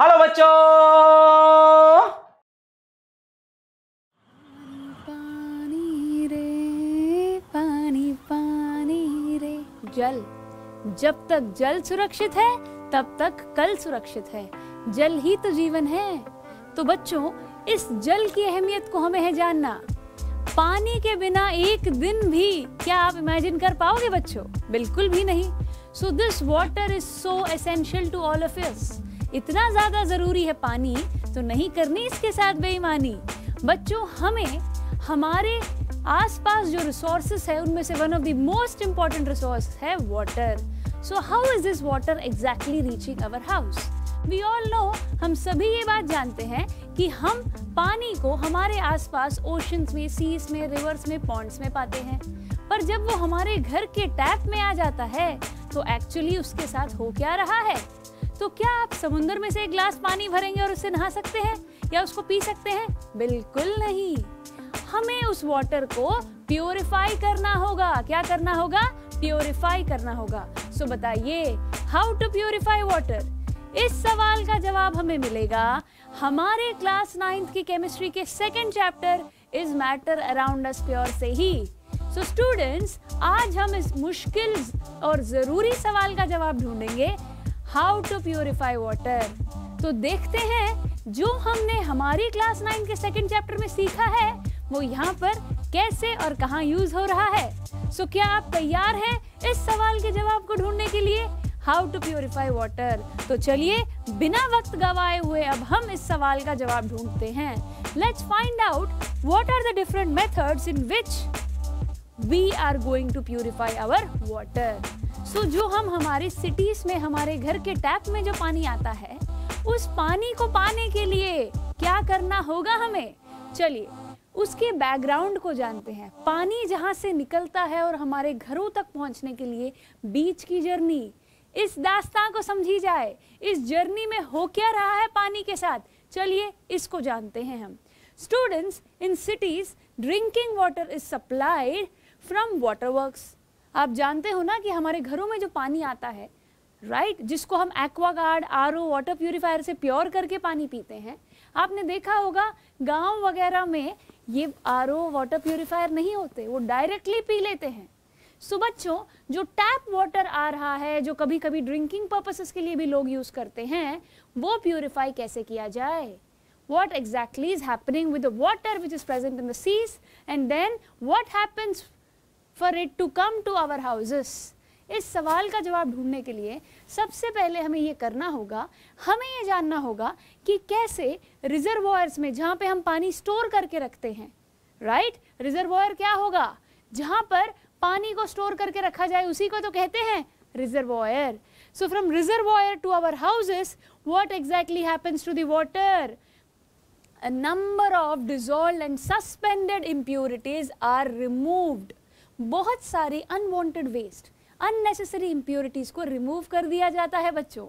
Hello बच्चों पानी रे पानी पानी रे जल जब तक जल सुरक्षित है तब तक कल सुरक्षित है जल ही तो जीवन है तो बच्चों इस जल की अहमियत को हमें है जानना पानी के बिना एक दिन भी क्या आप इमेजिन कर पाओगे बच्चों बिल्कुल भी नहीं so this water is so essential to all of us इतना ज़्यादा ज़रूरी है पानी तो नहीं करनी इसके साथ बेईमानी बच्चों हमें हमारे आसपास जो रिसोर्सेस है उनमें से one of the most important resource है water so how is this water exactly reaching our house we all know हम सभी ये बात जानते हैं कि हम पानी को हमारे आसपास ओशंस में सीस में रिवर्स में पॉन्ड्स में पाते हैं पर जब वो हमारे घर के टैप में आ जाता है तो एक्चुअली उसके साथ हो क्या रहा है तो क्या आप समुंदर में से एक ग्लास पानी भरेंगे और उसे नहा सकते हैं या उसको पी सकते हैं बिल्कुल नहीं हमें उस वाटर को प्योरिफाई करना होगा क्या करना होगा प्योरिफाई करना होगा सो बताइए हाउ टू प्योरिफाई वाटर इस सवाल का जवाब हमें मिलेगा हमारे क्लास नाइन्थ की केमिस्ट्री के second chapter is matter around us pure से ही सो so, स्टूडेंट्स आज हम इस मुश्किल और ज़रूरी सवाल का जवाब ढूंढेंगे हाउ टू प्योरीफाई वाटर तो देखते हैं जो हमने हमारी क्लास नाइन के सेकेंड चैप्टर में सीखा है वो यहाँ पर कैसे और कहाँ यूज हो रहा है सो so, क्या आप तैयार हैं इस सवाल के जवाब को ढूंढने के लिए हाउ टू प्योरीफाई वाटर तो चलिए बिना वक्त गवाए हुए अब हम इस सवाल का जवाब ढूंढते हैं let's find out what are the different methods in which we are going to purify our water so जो हम हमारे सिटीज में हमारे घर के टैप में जो पानी आता है उस पानी को पाने के लिए क्या करना होगा हमें चलिए उसके बैकग्राउंड को जानते हैं पानी जहाँ से निकलता है और हमारे घरों तक पहुँचने के लिए बीच की जर्नी इस दास्तां को समझी जाए इस जर्नी में हो क्या रहा है पानी के साथ चलिए इसको जानते हैं हम students in cities drinking water is supplied from water waterworks आप जानते हो ना कि हमारे घरों में जो पानी आता है राइट right? जिसको हम Aquaguard R O water purifier से प्योर करके पानी पीते हैं आपने देखा होगा गांव वगैरह में ये आर ओ वाटर प्योरीफायर नहीं होते वो डायरेक्टली पी लेते हैं सो बच्चों जो टैप वाटर आ रहा है जो कभी कभी ड्रिंकिंग पर्पसेस के लिए भी लोग यूज़ करते हैं वो प्योरीफाई कैसे किया जाए what exactly is happening with the water which is present in the seas and then what happens for it to come to our houses इस सवाल का जवाब ढूंढने के लिए सबसे पहले हमें ये करना होगा हमें ये जानना होगा कि कैसे रिजर्वॉयर्स में जहाँ पे हम पानी स्टोर करके रखते हैं राइट रिजर्वॉयर क्या होगा जहाँ पर पानी को स्टोर करके रखा जाए उसी को तो कहते हैं reservoir so from reservoir to our houses what exactly happens to the water number of dissolve and suspended and are impurities बहुत सारे अनवांटेड वेस्ट अननेसेसरी इम्प्योरिटीज़ को रिमूव कर दिया जाता है बच्चों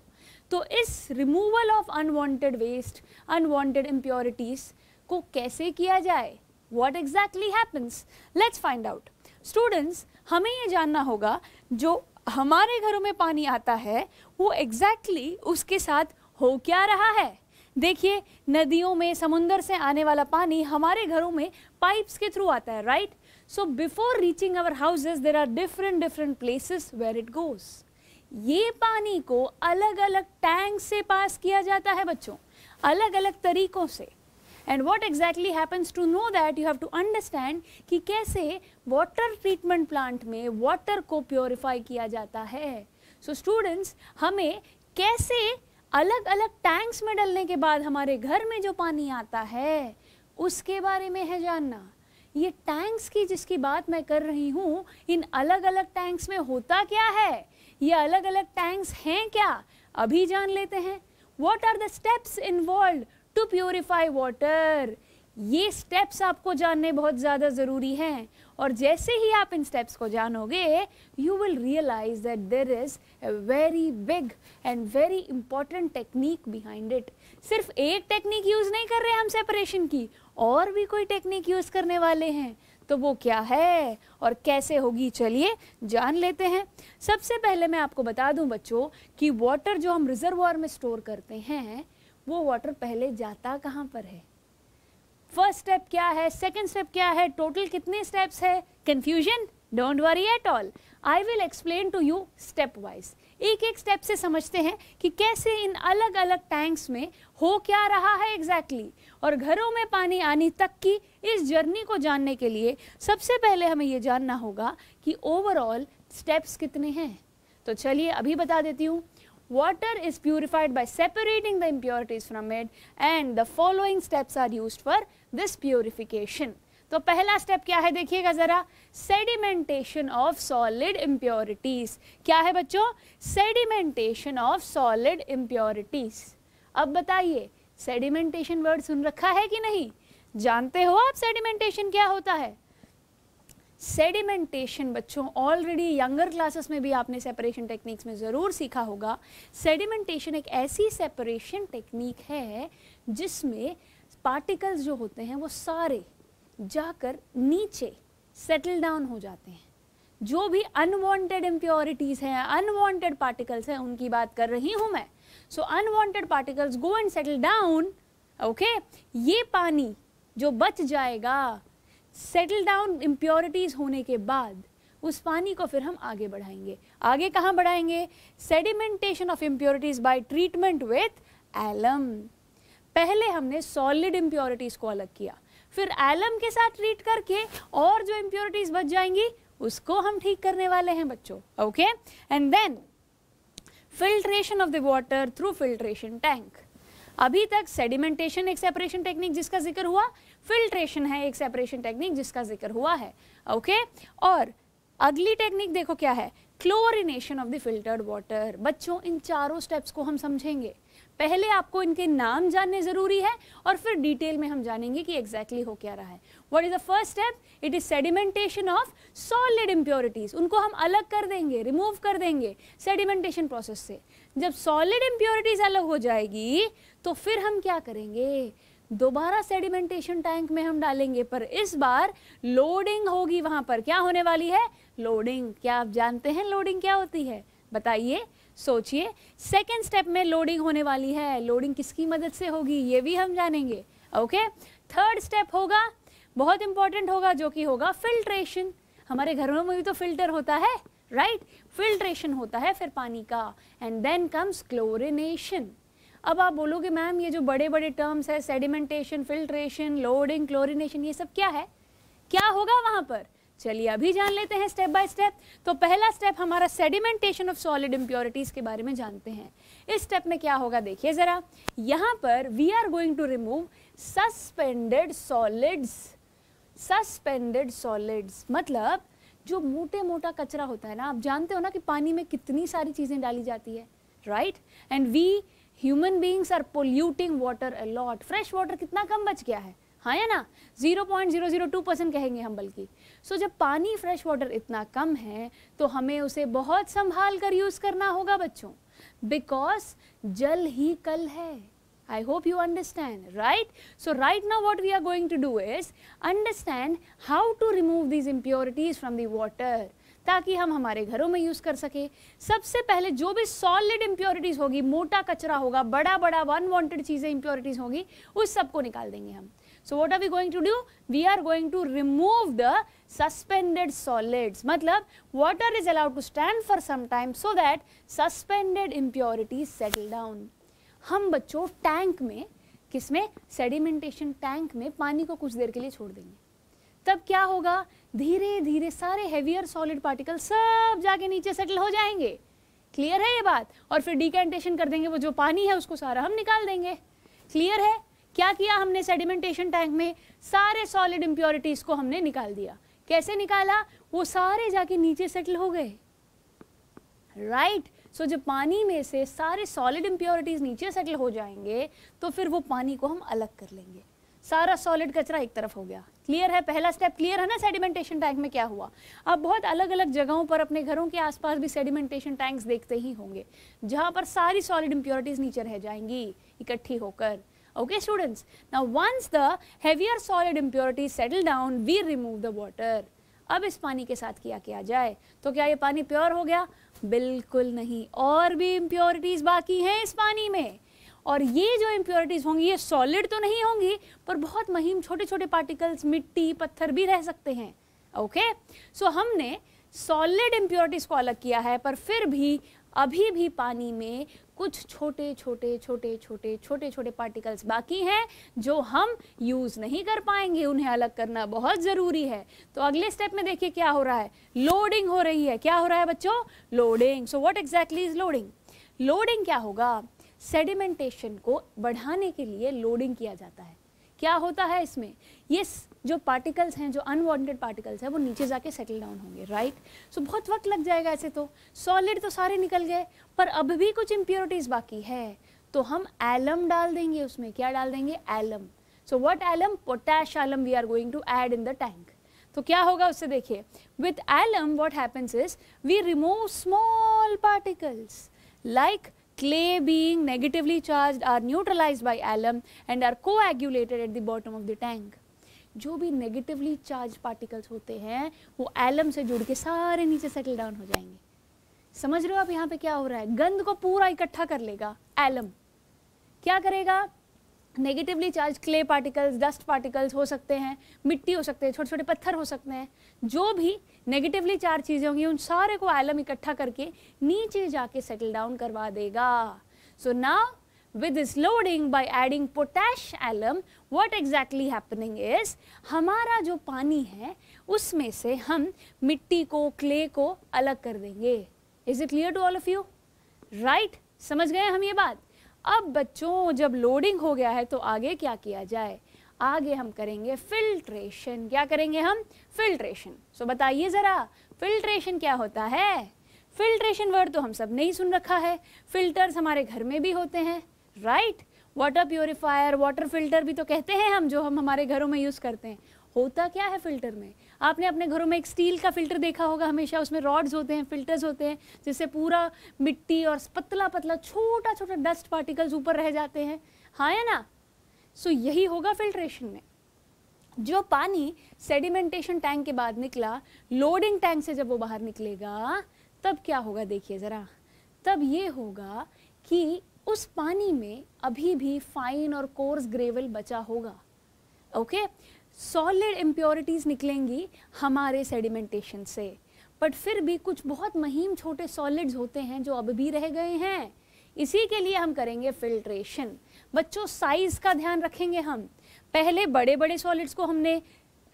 तो इस removal of unwanted waste unwanted impurities को कैसे किया जाए what exactly happens let's find out students हमें ये जानना होगा जो हमारे घरों में पानी आता है वो एग्जैक्टली exactly उसके साथ हो क्या रहा है देखिए नदियों में समुंदर से आने वाला पानी हमारे घरों में पाइप्स के थ्रू आता है right So before reaching our houses, there are different different places where it goes. ये पानी को अलग अलग टैंक से पास किया जाता है बच्चों अलग अलग तरीकों से and what exactly happens to know that you have to understand कि कैसे वाटर ट्रीटमेंट प्लांट में वाटर को प्योरीफाई किया जाता है सो so स्टूडेंट्स हमें कैसे अलग अलग टैंक्स में डलने के बाद हमारे घर में जो पानी आता है उसके बारे में है जानना ये टैंक्स की जिसकी बात मैं कर रही हूँ इन अलग अलग टैंक्स में होता क्या है ये अलग अलग टैंक्स हैं क्या अभी जान लेते हैं what are the steps involve to purify water ये स्टेप्स आपको जानने बहुत ज़्यादा ज़रूरी हैं और जैसे ही आप इन स्टेप्स को जानोगे you will realize that there is a very big and very important technique behind it सिर्फ एक टेक्निक यूज़ नहीं कर रहे हम सेपरेशन की और भी कोई टेक्निक यूज़ करने वाले हैं तो वो क्या है और कैसे होगी चलिए जान लेते हैं सबसे पहले मैं आपको बता दूं बच्चों कि वाटर जो हम रिजर्वायर में स्टोर करते हैं वो वाटर पहले जाता कहाँ पर है फर्स्ट स्टेप क्या है सेकंड स्टेप क्या है टोटल कितने स्टेप्स है confusion don't worry at all I will explain to you step wise एक एक स्टेप से समझते हैं कि कैसे इन अलग अलग टैंक्स में हो क्या रहा है एग्जैक्टली exactly, और घरों में पानी आने तक की इस जर्नी को जानने के लिए सबसे पहले हमें ये जानना होगा कि ओवरऑल स्टेप्स कितने हैं तो चलिए अभी बता देती हूँ water is purified by separating the impurities from it and the following steps are use for this purification तो पहला स्टेप क्या है देखिएगा ज़रा सेडिमेंटेशन ऑफ सॉलिड इम्प्योरिटीज़ क्या है बच्चों सेडिमेंटेशन ऑफ सॉलिड इम्प्योरिटीज़ अब बताइए सेडिमेंटेशन वर्ड सुन रखा है कि नहीं जानते हो आप सेडिमेंटेशन क्या होता है सेडिमेंटेशन बच्चों ऑलरेडी यंगर क्लासेस में भी आपने सेपरेशन टेक्निक्स में ज़रूर सीखा होगा सेडिमेंटेशन एक ऐसी सेपरेशन टेक्निक है जिसमें पार्टिकल्स जो होते हैं वो सारे जाकर नीचे सेटल डाउन हो जाते हैं जो भी अनवांटेड इम्प्योरिटीज हैं अनवांटेड पार्टिकल्स हैं उनकी बात कर रही हूं मैं so unwanted particles go and settle down okay ये पानी जो बच जाएगा सेटल डाउन इम्प्योरिटीज होने के बाद उस पानी को फिर हम आगे बढ़ाएंगे आगे कहाँ बढ़ाएंगे sedimentation of impurities by treatment with alum पहले हमने सॉलिड इम्प्योरिटीज को अलग किया फिर एलम के साथ ट्रीट करके और जो इम्प्योरिटीज बच जाएंगी उसको हम ठीक करने वाले हैं बच्चों okay and then filtration of the water through filtration tank अभी तक सेडिमेंटेशन एक सेपरेशन टेक्निक जिसका जिक्र हुआ फिल्ट्रेशन है एक सेपरेशन टेक्निक जिसका जिक्र हुआ है ओके okay? और अगली टेक्निक देखो क्या है chlorination of the filtered water बच्चों इन चारों स्टेप्स को हम समझेंगे पहले आपको इनके नाम जानने ज़रूरी है और फिर डिटेल में हम जानेंगे कि एग्जैक्टली exactly हो क्या रहा है what is the first step it is sedimentation of solid impurities उनको हम अलग कर देंगे रिमूव कर देंगे सेडिमेंटेशन प्रोसेस से जब सॉलिड इम्प्योरिटीज़ अलग हो जाएगी तो फिर हम क्या करेंगे दोबारा सेडिमेंटेशन टैंक में हम डालेंगे पर इस बार लोडिंग होगी वहां पर क्या होने वाली है लोडिंग क्या आप जानते हैं लोडिंग क्या होती है बताइए सोचिए सेकेंड स्टेप में लोडिंग होने वाली है लोडिंग किसकी मदद से होगी ये भी हम जानेंगे ओके थर्ड स्टेप होगा बहुत इंपॉर्टेंट होगा जो कि होगा फिल्ट्रेशन हमारे घरों में भी तो फिल्टर होता है राइट right? फिल्ट्रेशन होता है फिर पानी का एंड देन कम्स क्लोरिनेशन अब आप बोलोगे मैम ये जो बड़े बड़े टर्म्स है सेडिमेंटेशन फिल्ट्रेशन लोडिंग क्लोरिनेशन ये सब क्या है क्या होगा वहां पर चलिए अभी जान लेते हैं स्टेप बाय स्टेप तो पहला स्टेप हमारा सेडिमेंटेशन ऑफ सॉलिड इम्प्योरिटीज के बारे में जानते हैं इस स्टेप में क्या होगा देखिए ज़रा यहाँ पर we are going to remove suspended solids suspended solids मतलब जो मोटे मोटा कचरा होता है ना आप जानते हो ना कि पानी में कितनी सारी चीज़ें डाली जाती है right and we human beings are polluting water a lot fresh water कितना कम बच गया है हाँ या ना 0.002 परसेंट कहेंगे हम बल्कि सो जब पानी फ्रेश वाटर इतना कम है तो हमें उसे बहुत संभाल कर यूज़ करना होगा बच्चों बिकॉज जल ही कल है I hope you understand, right? So right now what we are going to do is understand how to remove these impurities from the water. ताकि हम हमारे घरों में यूज़ कर सके सबसे पहले जो भी सॉलिड इम्प्योरिटीज़ होगी मोटा कचरा होगा बड़ा बड़ा वन चीज़ें इम्प्योरिटीज़ होगी उस सबको निकाल देंगे हम so what are we going to do we are going to remove the suspended solids मतलब water is allowed to stand for some time so that suspended impurities settle down हम बच्चों टैंक में किसमें सेडिमेंटेशन टैंक में पानी को कुछ देर के लिए छोड़ देंगे तब क्या होगा धीरे धीरे सारे हेवियर सॉलिड पार्टिकल सब जाके नीचे सेटल हो जाएंगे क्लियर है ये बात और फिर डिकेंटेशन कर देंगे वो जो पानी है उसको सारा हम निकाल देंगे क्लियर है क्या किया हमने सेडिमेंटेशन टैंक में सारे सॉलिड इम्प्योरिटीज को हमने निकाल दिया कैसे निकाला वो सारे जाके नीचे सेटल हो गए राइट right? सो so, जब पानी में से सारे सॉलिड इम्प्योरिटीज नीचे सेटल हो जाएंगे तो फिर वो पानी को हम अलग कर लेंगे सारा सॉलिड कचरा एक तरफ हो गया क्लियर है पहला स्टेप क्लियर है ना सेडिमेंटेशन टैंक में क्या हुआ आप बहुत अलग अलग जगहों पर अपने घरों के आसपास भी सेडिमेंटेशन टैंक्स देखते ही होंगे जहां पर सारी सॉलिड इम्प्योरिटीज नीचे रह जाएंगी इकट्ठी होकर Okay students, now once the heavier solid impurities settle down, we remove the water. अब इस पानी के साथ क्या किया जाए तो क्या ये पानी प्योर हो गया बिल्कुल नहीं और भी इम्प्योरिटीज बाकी हैं इस पानी में और ये जो इम्प्योरिटीज़ होंगी ये सॉलिड तो नहीं होंगी पर बहुत महीम छोटे छोटे पार्टिकल्स मिट्टी पत्थर भी रह सकते हैं ओके सो so, हमने सॉलिड इम्प्योरिटीज़ को अलग किया है पर फिर भी अभी भी पानी में कुछ छोटे छोटे छोटे छोटे छोटे छोटे पार्टिकल्स बाकी हैं जो हम यूज़ नहीं कर पाएंगे उन्हें अलग करना बहुत ज़रूरी है तो अगले स्टेप में देखिए क्या हो रहा है लोडिंग हो रही है क्या हो रहा है बच्चों loading so what exactly is loading loading क्या होगा सेडिमेंटेशन को बढ़ाने के लिए लोडिंग किया जाता है क्या होता है इसमें ये जो पार्टिकल्स हैं जो अनवांटेड पार्टिकल्स हैं वो नीचे जाके सेटल डाउन होंगे राइट सो बहुत वक्त लग जाएगा ऐसे तो सॉलिड तो सारे निकल गए पर अब भी कुछ इम्प्योरिटीज़ बाकी है तो हम एलम डाल देंगे उसमें क्या डाल देंगे alum so what alum potash alum we are going to add in the tank तो क्या होगा उससे देखिए with alum what happens is we remove small particles like clay being negatively charge are neutralize by alum and are coagulated at the bottom of the tank जो भी negatively charge particles होते हैं वो एलम से जुड़ के सारे नीचे सेटल डाउन हो जाएंगे समझ रहे हो आप यहाँ पे क्या हो रहा है गंध को पूरा इकट्ठा कर लेगा एलम क्या करेगा negatively charge clay particles dust particles हो सकते हैं मिट्टी हो सकते हैं छोटे छोटे पत्थर हो सकते हैं जो भी नेगेटिवली चार्ज चीज़ें होंगी उन सारे को एलम इकट्ठा करके नीचे जाके सेटल डाउन करवा देगा so now with this loading by adding potash alum, what exactly happening is हमारा जो पानी है उसमें से हम मिट्टी को क्ले को अलग कर देंगे is it clear to all of you right समझ गए हम ये बात अब बच्चों जब लोडिंग हो गया है तो आगे क्या किया जाए आगे हम करेंगे फिल्ट्रेशन क्या करेंगे हम फिल्ट्रेशन सो so, बताइए ज़रा फिल्ट्रेशन क्या होता है फिल्ट्रेशन वर्ड तो हम सब नहीं सुन रखा है फिल्टर्स हमारे घर में भी होते हैं right water purifier water filter भी तो कहते हैं हम जो हम हमारे घरों में यूज़ करते हैं होता क्या है फिल्टर में आपने अपने घरों में एक स्टील का फिल्टर देखा होगा हमेशा उसमें रॉड्स होते हैं फिल्टर्स होते हैं जिससे पूरा मिट्टी और पतला पतला छोटा छोटा डस्ट पार्टिकल्स ऊपर रह जाते हैं हाँ या ना सो so, यही होगा फिल्ट्रेशन में जो पानी सेडिमेंटेशन टैंक के बाद निकला लोडिंग टैंक से जब वो बाहर निकलेगा तब क्या होगा देखिए ज़रा तब ये होगा कि उस पानी में अभी भी फाइन और कोर्स ग्रेवल बचा होगा ओके सॉलिड इम्प्योरिटीज़ निकलेंगी हमारे सेडिमेंटेशन से बट फिर भी कुछ बहुत महीम छोटे सॉलिड्स होते हैं जो अब भी रह गए हैं इसी के लिए हम करेंगे फिल्ट्रेशन बच्चों साइज़ का ध्यान रखेंगे हम पहले बड़े बड़े सॉलिड्स को हमने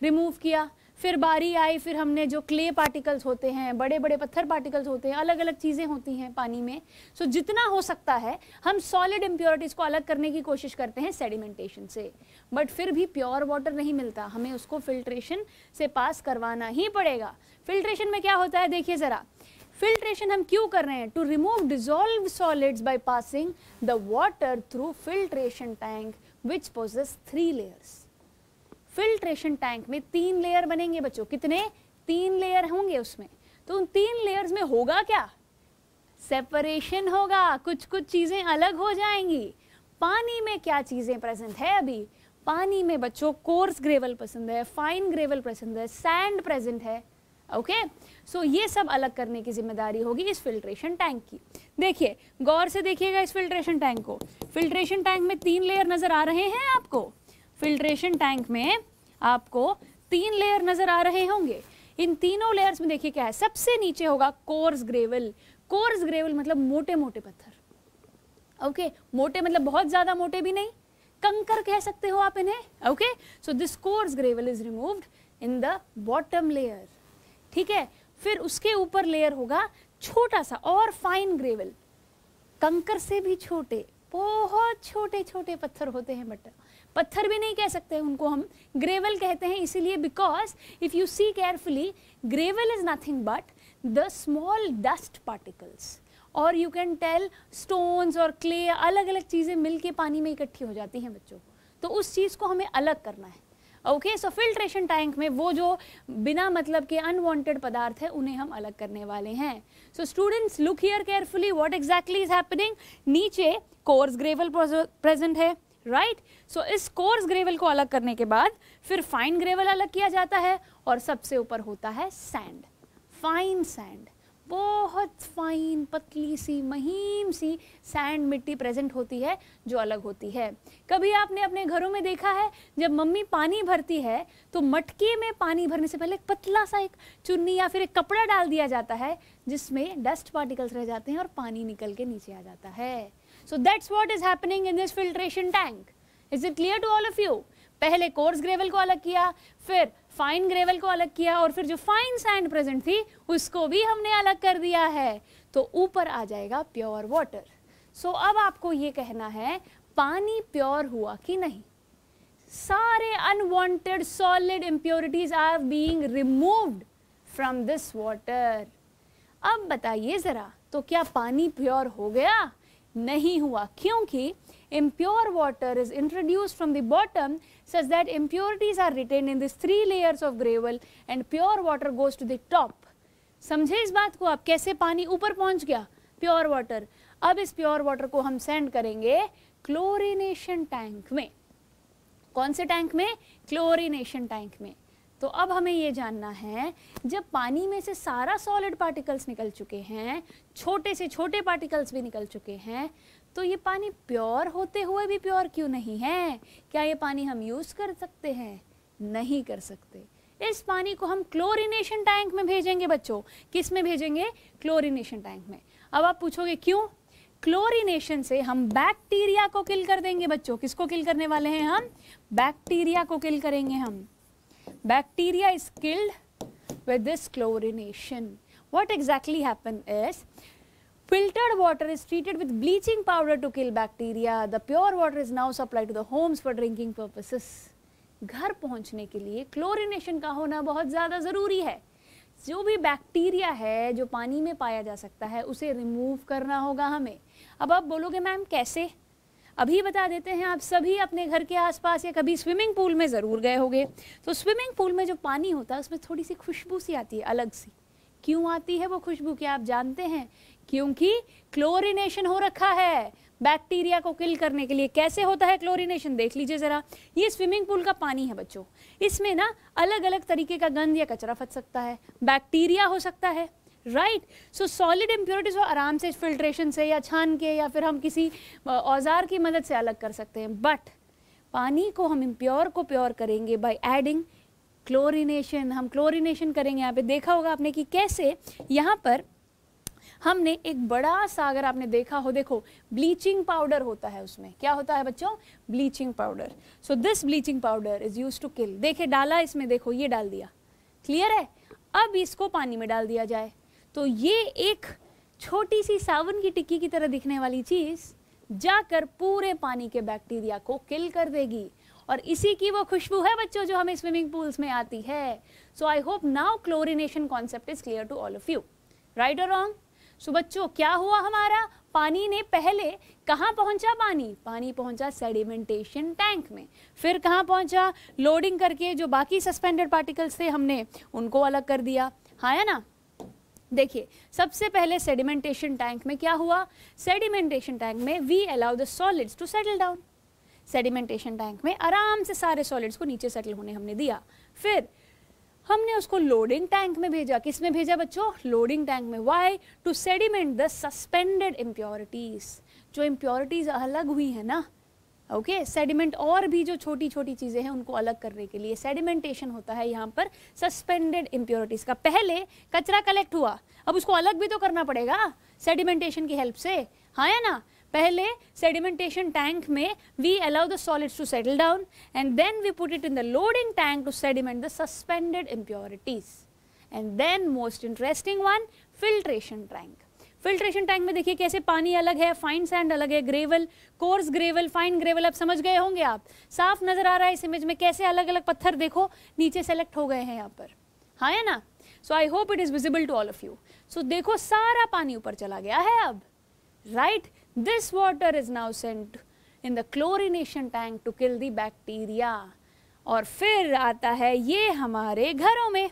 रिमूव किया फिर बारी आई फिर हमने जो क्ले पार्टिकल्स होते हैं बड़े बड़े पत्थर पार्टिकल्स होते हैं अलग अलग चीज़ें होती हैं पानी में सो so, जितना हो सकता है हम सॉलिड इम्प्योरिटीज़ को अलग करने की कोशिश करते हैं सेडिमेंटेशन से बट फिर भी प्योर वाटर नहीं मिलता हमें उसको फिल्ट्रेशन से पास करवाना ही पड़ेगा फिल्ट्रेशन में क्या होता है देखिए ज़रा फिल्ट्रेशन हम क्यों कर रहे हैं to remove dissolve solids by passing the water through filtration tank which possess three layers filtration tank में तीन लेयर बनेंगे बच्चों कितने तीन लेयर होंगे उसमें तो उन तीन लेयर्स में होगा क्या सेपरेशन होगा कुछ कुछ चीज़ें अलग हो जाएंगी पानी में क्या चीज़ें प्रेजेंट है अभी पानी में बच्चों कोर्स ग्रेवल पसंद है फाइन ग्रेवल पसंद है सैंड प्रेजेंट है ओके okay? सो so, ये सब अलग करने की जिम्मेदारी होगी इस फिल्ट्रेशन टैंक की देखिए गौर से देखिएगा इस फिल्ट्रेशन टैंक को फिल्ट्रेशन टैंक में तीन लेयर नज़र आ रहे हैं आपको फिल्ट्रेशन टैंक में आपको तीन लेयर नज़र आ रहे होंगे इन तीनों लेयर्स में देखिए क्या है सबसे नीचे होगा कोर्स ग्रेवल कोर्स ग्रेवल मतलब मोटे मोटे पत्थर ओके okay, मोटे मतलब बहुत ज़्यादा मोटे भी नहीं कंकर कह सकते हो आप इन्हें okay so this coarse gravel is removed in the bottom layer ठीक है फिर उसके ऊपर लेयर होगा छोटा सा और फाइन ग्रेवल कंकर से भी छोटे बहुत छोटे छोटे पत्थर होते हैं बट पत्थर भी नहीं कह सकते उनको हम ग्रेवल कहते हैं इसीलिए because if you see carefully gravel is nothing but the small dust particles और यू कैन टेल स्टोन्स और क्ले अलग अलग चीज़ें मिलके पानी में इकट्ठी हो जाती हैं बच्चों तो उस चीज़ को हमें अलग करना है ओके सो फिल्ट्रेशन टैंक में वो जो बिना मतलब के अनवांटेड पदार्थ है उन्हें हम अलग करने वाले हैं so students look here carefully what exactly is happening नीचे कोर्स ग्रेवल प्रेजेंट है राइट सो इस कोर्स ग्रेवल को अलग करने के बाद फिर फाइन ग्रेवल अलग किया जाता है और सबसे ऊपर होता है सैंड फाइन सैंड बहुत फाइन पतली सी महीन सी सैंड मिट्टी प्रेजेंट होती है जो अलग होती है कभी आपने अपने घरों में देखा है जब मम्मी पानी भरती है तो मटके में पानी भरने से पहले एक पतला सा एक चुन्नी या फिर एक कपड़ा डाल दिया जाता है जिसमें डस्ट पार्टिकल्स रह जाते हैं और पानी निकल के नीचे आ जाता है So that's what is happening in this filtration tank. Is it clear to all of you? पहले कोर्स ग्रेवल को अलग किया फिर फाइन ग्रेवल को अलग किया और फिर जो फाइन सैंड प्रेजेंट थी उसको भी हमने अलग कर दिया है तो ऊपर आ जाएगा प्योर वाटर सो अब आपको ये कहना है पानी प्योर हुआ कि नहीं सारे unwanted solid impurities are being removed from this water अब बताइए ज़रा तो क्या पानी प्योर हो गया नहीं हुआ क्योंकि impure water is introduce from the bottom such that impurities are retain in this three layers of gravel and pure water goes to the top समझे इस बात को आप कैसे पानी ऊपर पहुंच गया प्योर वाटर अब इस प्योर वाटर को हम सेंड करेंगे क्लोरिनेशन टैंक में कौन से टैंक में क्लोरिनेशन टैंक में तो अब हमें ये जानना है जब पानी में से सारा सॉलिड पार्टिकल्स निकल चुके हैं छोटे से छोटे पार्टिकल्स भी निकल चुके हैं तो ये पानी प्योर होते हुए भी प्योर क्यों नहीं है क्या ये पानी हम यूज़ कर सकते हैं नहीं कर सकते इस पानी को हम क्लोरिनेशन टैंक में भेजेंगे बच्चों किस में भेजेंगे क्लोरिनेशन टैंक में अब आप पूछोगे क्यों क्लोरिनेशन से हम बैक्टीरिया को किल कर देंगे बच्चों किसको किल करने वाले हैं हम बैक्टीरिया को किल करेंगे हम bacteria is killed with this chlorination. What exactly happen is filtered water is treated with bleaching powder to kill bacteria. The pure water is now supplied to the homes for drinking purposes. घर पहुंचने के लिए chlorination का होना बहुत ज़्यादा ज़रूरी है जो भी बैक्टीरिया है जो पानी में पाया जा सकता है उसे रिमूव करना होगा हमें अब आप बोलोगे मैम कैसे अभी बता देते हैं आप सभी अपने घर के आसपास या कभी स्विमिंग पूल में ज़रूर गए होंगे तो स्विमिंग पूल में जो पानी होता है उसमें थोड़ी सी खुशबू सी आती है अलग सी क्यों आती है वो खुशबू क्या आप जानते हैं क्योंकि क्लोरिनेशन हो रखा है बैक्टीरिया को किल करने के लिए कैसे होता है क्लोरिनेशन देख लीजिए ज़रा ये स्विमिंग पूल का पानी है बच्चों इसमें ना अलग अलग तरीके का गंद या कचरा फंस सकता है बैक्टीरिया हो सकता है राइट सो सॉलिड इम्प्योरिटीज़ वो आराम से फिल्ट्रेशन से या छान के या फिर हम किसी औजार की मदद से अलग कर सकते हैं बट पानी को हम इम्प्योर को प्योर करेंगे बाय एडिंग क्लोरिनेशन हम क्लोरिनेशन करेंगे यहाँ पे देखा होगा आपने कि कैसे यहाँ पर हमने एक बड़ा सा अगर आपने देखा हो देखो ब्लीचिंग पाउडर होता है उसमें क्या होता है बच्चों bleaching powder so this bleaching powder is use to kill देखे डाला इसमें देखो ये डाल दिया क्लियर है अब इसको पानी में डाल दिया जाए तो ये एक छोटी सी सावन की टिक्की की तरह दिखने वाली चीज़ जाकर पूरे पानी के बैक्टीरिया को किल कर देगी और इसी की वो खुशबू है बच्चों जो हमें स्विमिंग पूल्स में आती है so I hope now chlorination concept is clear to all of you right और रॉन्ग सो बच्चों क्या हुआ हमारा पानी ने पहले कहाँ पहुंचा पानी पानी पहुंचा सेडिमेंटेशन टैंक में फिर कहाँ पहुंचा लोडिंग करके जो बाकी सस्पेंडेड पार्टिकल्स थे हमने उनको अलग कर दिया हाँ है ना देखिए सबसे पहले सेडिमेंटेशन टैंक में क्या हुआ सेडिमेंटेशन टैंक में we allow the solids to settle down sedimentation tank में आराम से सारे सॉलिड्स को नीचे सेटल होने हमने दिया फिर हमने उसको लोडिंग टैंक में भेजा किस में भेजा बच्चों लोडिंग टैंक में why to sediment the suspended impurities जो इम्प्योरिटीज़ अलग हुई है ना ओके okay, सेडिमेंट और भी जो छोटी छोटी चीज़ें हैं उनको अलग करने के लिए सेडिमेंटेशन होता है यहाँ पर सस्पेंडेड इम्प्योरिटीज़ का पहले कचरा कलेक्ट हुआ अब उसको अलग भी तो करना पड़ेगा सेडिमेंटेशन की हेल्प से हाँ या ना पहले सेडिमेंटेशन टैंक में we allow the solids to settle down and then we put it in the loading tank to sediment the suspended impurities and then most interesting one filtration tank filtration tank में देखिए कैसे पानी अलग है fine sand अलग है gravel coarse gravel fine gravel आप समझ गए होंगे आप साफ नजर आ रहा है इस इमेज में कैसे अलग अलग पत्थर देखो नीचे सेलेक्ट हो गए हैं यहाँ पर हाँ है ना so I hope it is visible to all of you so देखो सारा पानी ऊपर चला गया है अब right this water is now sent in the chlorination tank to kill the bacteria और फिर आता है ये हमारे घरों में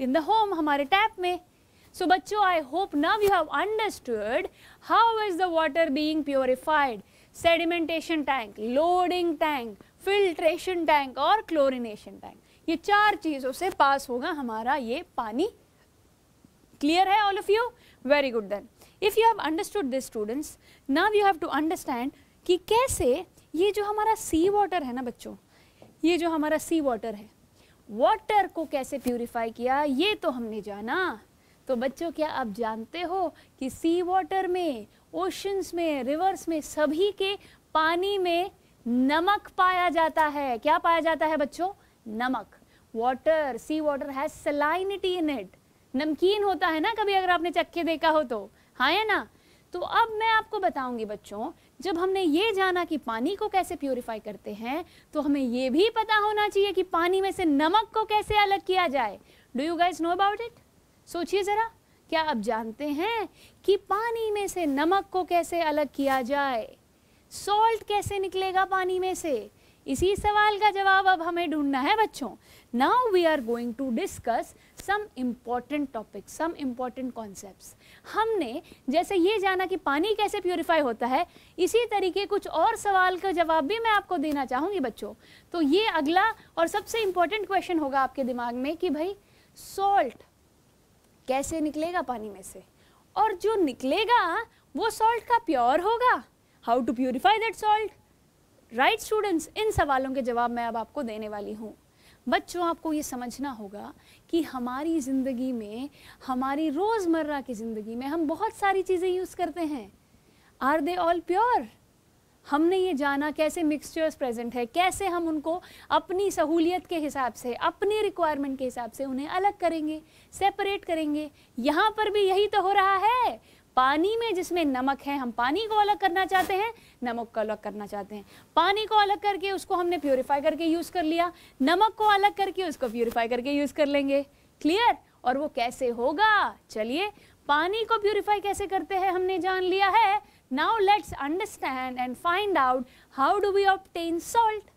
इन द होम हमारे टैप में सो बच्चो I hope now you have understood how is the water being purified sedimentation tank loading tank filtration tank और क्लोरिनेशन टैंक ये चार चीजों से पास होगा हमारा ये पानी क्लियर है all of you very good then if you have understood this students now you have to understand कि कैसे ये जो हमारा सी वाटर है ना बच्चों ये जो हमारा सी वाटर है वाटर को कैसे प्योरीफाई किया ये तो हमने जाना तो बच्चों क्या आप जानते हो कि सी वाटर में ओशंस में रिवर्स में सभी के पानी में नमक पाया जाता है क्या पाया जाता है बच्चों नमक water sea water has salinity in it नमकीन होता है ना कभी अगर आपने चक्के देखा हो तो हाँ है ना तो अब मैं आपको बताऊंगी बच्चों जब हमने ये जाना कि पानी को कैसे प्योरीफाई करते हैं तो हमें ये भी पता होना चाहिए कि पानी में से नमक को कैसे अलग किया जाए do you guys know about it सोचिए ज़रा क्या आप जानते हैं कि पानी में से नमक को कैसे अलग किया जाए सॉल्ट कैसे निकलेगा पानी में से इसी सवाल का जवाब अब हमें ढूंढना है बच्चों now we are going to discuss some important topic some important concept हमने जैसे ये जाना कि पानी कैसे प्योरीफाई होता है इसी तरीके कुछ और सवाल का जवाब भी मैं आपको देना चाहूँगी बच्चों तो ये अगला और सबसे इम्पॉर्टेंट क्वेश्चन होगा आपके दिमाग में कि भाई सॉल्ट कैसे निकलेगा पानी में से और जो निकलेगा वो सॉल्ट का प्योर होगा how to purify that salt right students इन सवालों के जवाब मैं अब आपको देने वाली हूँ बच्चों आपको ये समझना होगा कि हमारी ज़िंदगी में हमारी रोज़मर्रा की ज़िंदगी में हम बहुत सारी चीज़ें यूज़ करते हैं आर दे ऑल प्योर हमने ये जाना कैसे मिक्सचर्स प्रेजेंट है कैसे हम उनको अपनी सहूलियत के हिसाब से अपने रिक्वायरमेंट के हिसाब से उन्हें अलग करेंगे सेपरेट करेंगे यहाँ पर भी यही तो हो रहा है पानी में जिसमें नमक है हम पानी को अलग करना चाहते हैं नमक को अलग करना चाहते हैं पानी को अलग करके उसको हमने प्योरीफाई करके यूज़ कर लिया नमक को अलग करके उसको प्योरीफाई करके यूज़ कर लेंगे क्लियर और वो कैसे होगा चलिए पानी को प्योरीफाई कैसे करते हैं हमने जान लिया है now let's understand and find out how do we obtain salt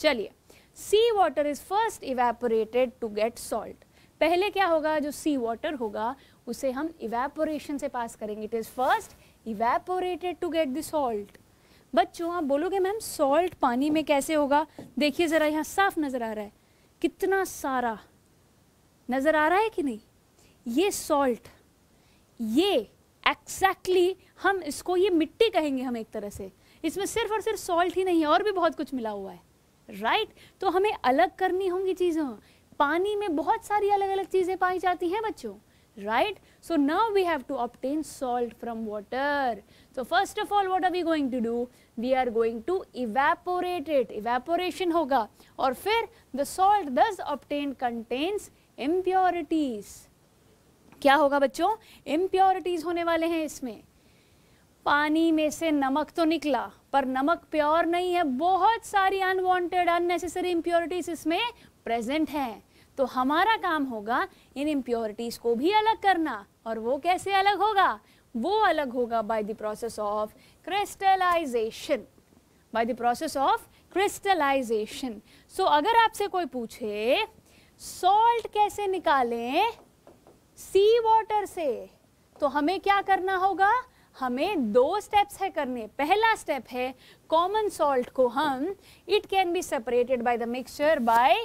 चलिए sea water is first evaporated to get salt पहले क्या होगा जो सी वाटर होगा उसे हम इवेपोरेशन से पास करेंगे it is first evaporated to get the salt बच्चों आप बोलोगे मैम सॉल्ट पानी में कैसे होगा देखिए ज़रा यहाँ साफ नज़र आ रहा है कितना सारा नज़र आ रहा है कि नहीं ये सॉल्ट ये एक्सैक्टली हम इसको ये मिट्टी कहेंगे हम एक तरह से इसमें सिर्फ और सिर्फ सॉल्ट ही नहीं है और भी बहुत कुछ मिला हुआ है राइट right? तो हमें अलग करनी होंगी चीज़ों पानी में बहुत सारी अलग अलग चीज़ें पाई जाती हैं बच्चों right so now we have to obtain salt from water so first of all what are we going to do we are going to evaporated evaporation होगा और फिर the salt thus obtain contains impurities क्या होगा बच्चों impurities होने वाले हैं इसमें पानी में से नमक तो निकला पर नमक प्योर नहीं है बहुत सारी अनवांटेड अननेसेसरी इम्प्योरिटीज इसमें प्रेजेंट हैं तो हमारा काम होगा इन इम्प्योरिटीज को भी अलग करना और वो कैसे अलग होगा वो अलग होगा by the process of crystallization by the process of crystallization so अगर आपसे कोई पूछे सॉल्ट कैसे निकालें सी वाटर से तो हमें क्या करना होगा हमें दो स्टेप्स है करने पहला स्टेप है कॉमन सॉल्ट को हम it can be separated by the mixture by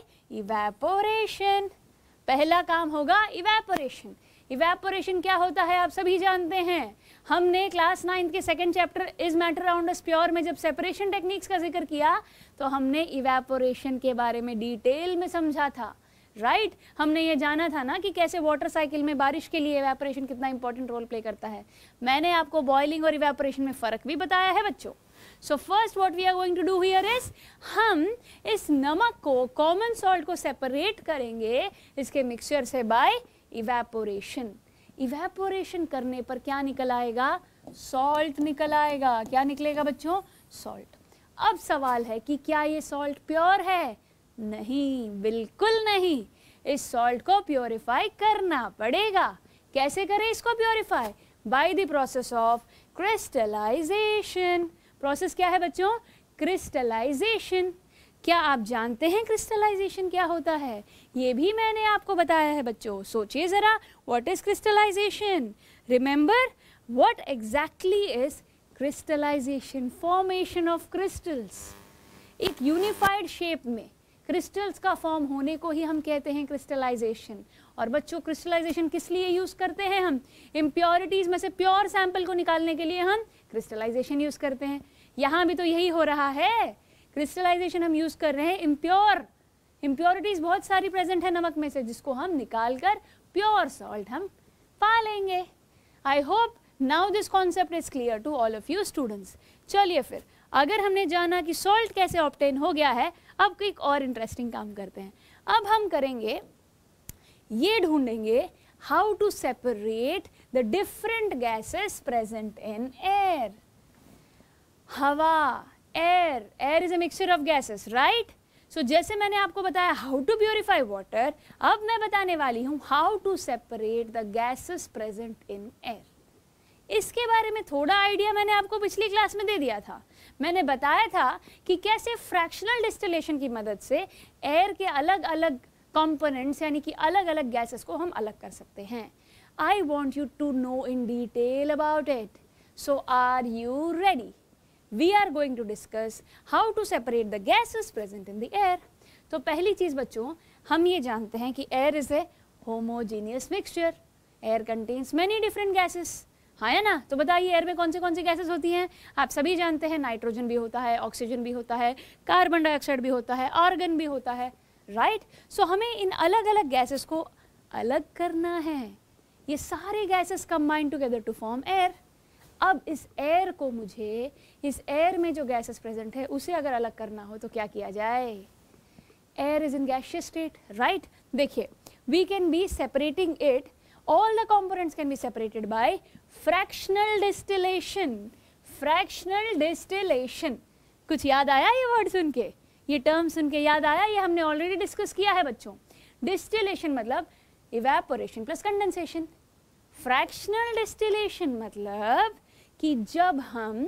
evaporation पहला काम होगा इवेपोरेशन इवेपोरेशन क्या होता है आप सभी जानते हैं हमने क्लास नाइन्थ के second chapter is matter round pure में जब सेपरेशन टेक्निक्स का जिक्र किया तो हमने इवेपोरेशन के बारे में डिटेल में समझा था राइट right? हमने ये जाना था ना कि कैसे वाटर साइकिल में बारिश के लिए इवेपोरेशन कितना इंपॉर्टेंट रोल प्ले करता है मैंने आपको बॉइलिंग और इवेपोरेशन में फ़र्क भी बताया है बच्चों so first what we are going to do here is हम इस नमक को कॉमन सॉल्ट को सेपरेट करेंगे इसके मिक्सचर से बाय इवेपोरेशन इवेपोरेशन करने पर क्या निकल आएगा सॉल्ट निकल आएगा क्या निकलेगा बच्चों सॉल्ट अब सवाल है कि क्या ये सॉल्ट प्योर है नहीं बिल्कुल नहीं इस सॉल्ट को प्योरीफाई करना पड़ेगा कैसे करें इसको purify by the process of crystallization process क्या है बच्चों क्रिस्टलाइजेशन क्या आप जानते हैं क्रिस्टलाइजेशन क्या होता है ये भी मैंने आपको बताया है बच्चों सोचिए ज़रा what is crystallization remember what exactly is crystallization formation of crystals एक यूनिफाइड शेप में क्रिस्टल्स का फॉर्म होने को ही हम कहते हैं क्रिस्टलाइजेशन और बच्चों क्रिस्टलाइजेशन किस लिए यूज़ करते हैं हम इम्प्योरिटीज़ में से प्योर सैंपल को निकालने के लिए हम क्रिस्टलाइजेशन यूज़ करते हैं यहाँ भी तो यही हो रहा है क्रिस्टलाइजेशन हम यूज़ कर रहे हैं इम्प्योर इम्प्योरिटीज़ बहुत सारी प्रेजेंट है नमक में से जिसको हम निकाल कर प्योर सॉल्ट हम पा लेंगे I hope now this concept is clear to all of you students चलिए फिर अगर हमने जाना कि सॉल्ट कैसे ऑप्टेन हो गया है अब एक और इंटरेस्टिंग काम करते हैं अब हम करेंगे ये ढूंढेंगे how to separate the different gases present in air हवा air air is a mixture of gases right so जैसे मैंने आपको बताया हाउ टू प्योरीफाई वाटर अब मैं बताने वाली हूँ how to separate the gases present in air इसके बारे में थोड़ा आइडिया मैंने आपको पिछली क्लास में दे दिया था मैंने बताया था कि कैसे फ्रैक्शनल डिस्टिलेशन की मदद से एयर के अलग अलग कंपोनेंट्स यानी कि अलग अलग गैसेस को हम अलग कर सकते हैं I want you to know in detail about it so are you ready we are going to discuss how to separate the gases present in the air तो पहली चीज़ बच्चों हम ये जानते हैं कि air is a homogeneous mixture air contains many different gases हाँ है ना तो बताइए एयर में कौन से कौन से गैसेस होती हैं आप सभी जानते हैं नाइट्रोजन भी होता है ऑक्सीजन भी होता है कार्बन डाइऑक्साइड भी होता है ऑर्गन भी होता है राइट सो so, हमें इन अलग अलग गैसेस को अलग करना है ये सारे gases combine together to form air अब इस एयर को मुझे इस एयर में जो गैसेस प्रेजेंट है उसे अगर अलग करना हो तो क्या किया जाए air is in gaseous state right देखिए we can be separating it all the components can be separated by fractional distillation fractional distillation कुछ याद आया ये वर्ड सुन के ये टर्म सुन के याद आया ये हमने ऑलरेडी डिस्कस किया है बच्चों डिस्टिलेशन मतलब evaporation plus condensation fractional distillation मतलब कि जब हम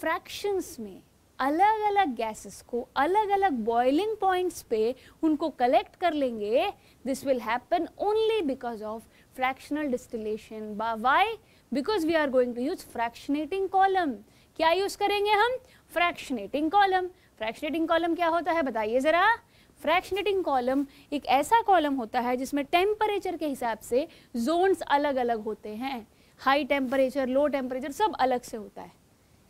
फ्रैक्शंस में अलग अलग गैसेस को अलग अलग बॉइलिंग पॉइंट्स पे उनको कलेक्ट कर लेंगे this will happen only because of fractional distillation by because we are going to use fractionating column क्या यूज करेंगे हम फ्रैक्शनेटिंग कॉलम फ्रैक्शनेटिंग कॉलम क्या होता है बताइए ज़रा फ्रैक्शनेटिंग कॉलम एक ऐसा कॉलम होता है जिसमें टेम्परेचर के हिसाब से जोन्स अलग अलग होते हैं हाई टेम्परेचर लो टेम्परेचर सब अलग से होता है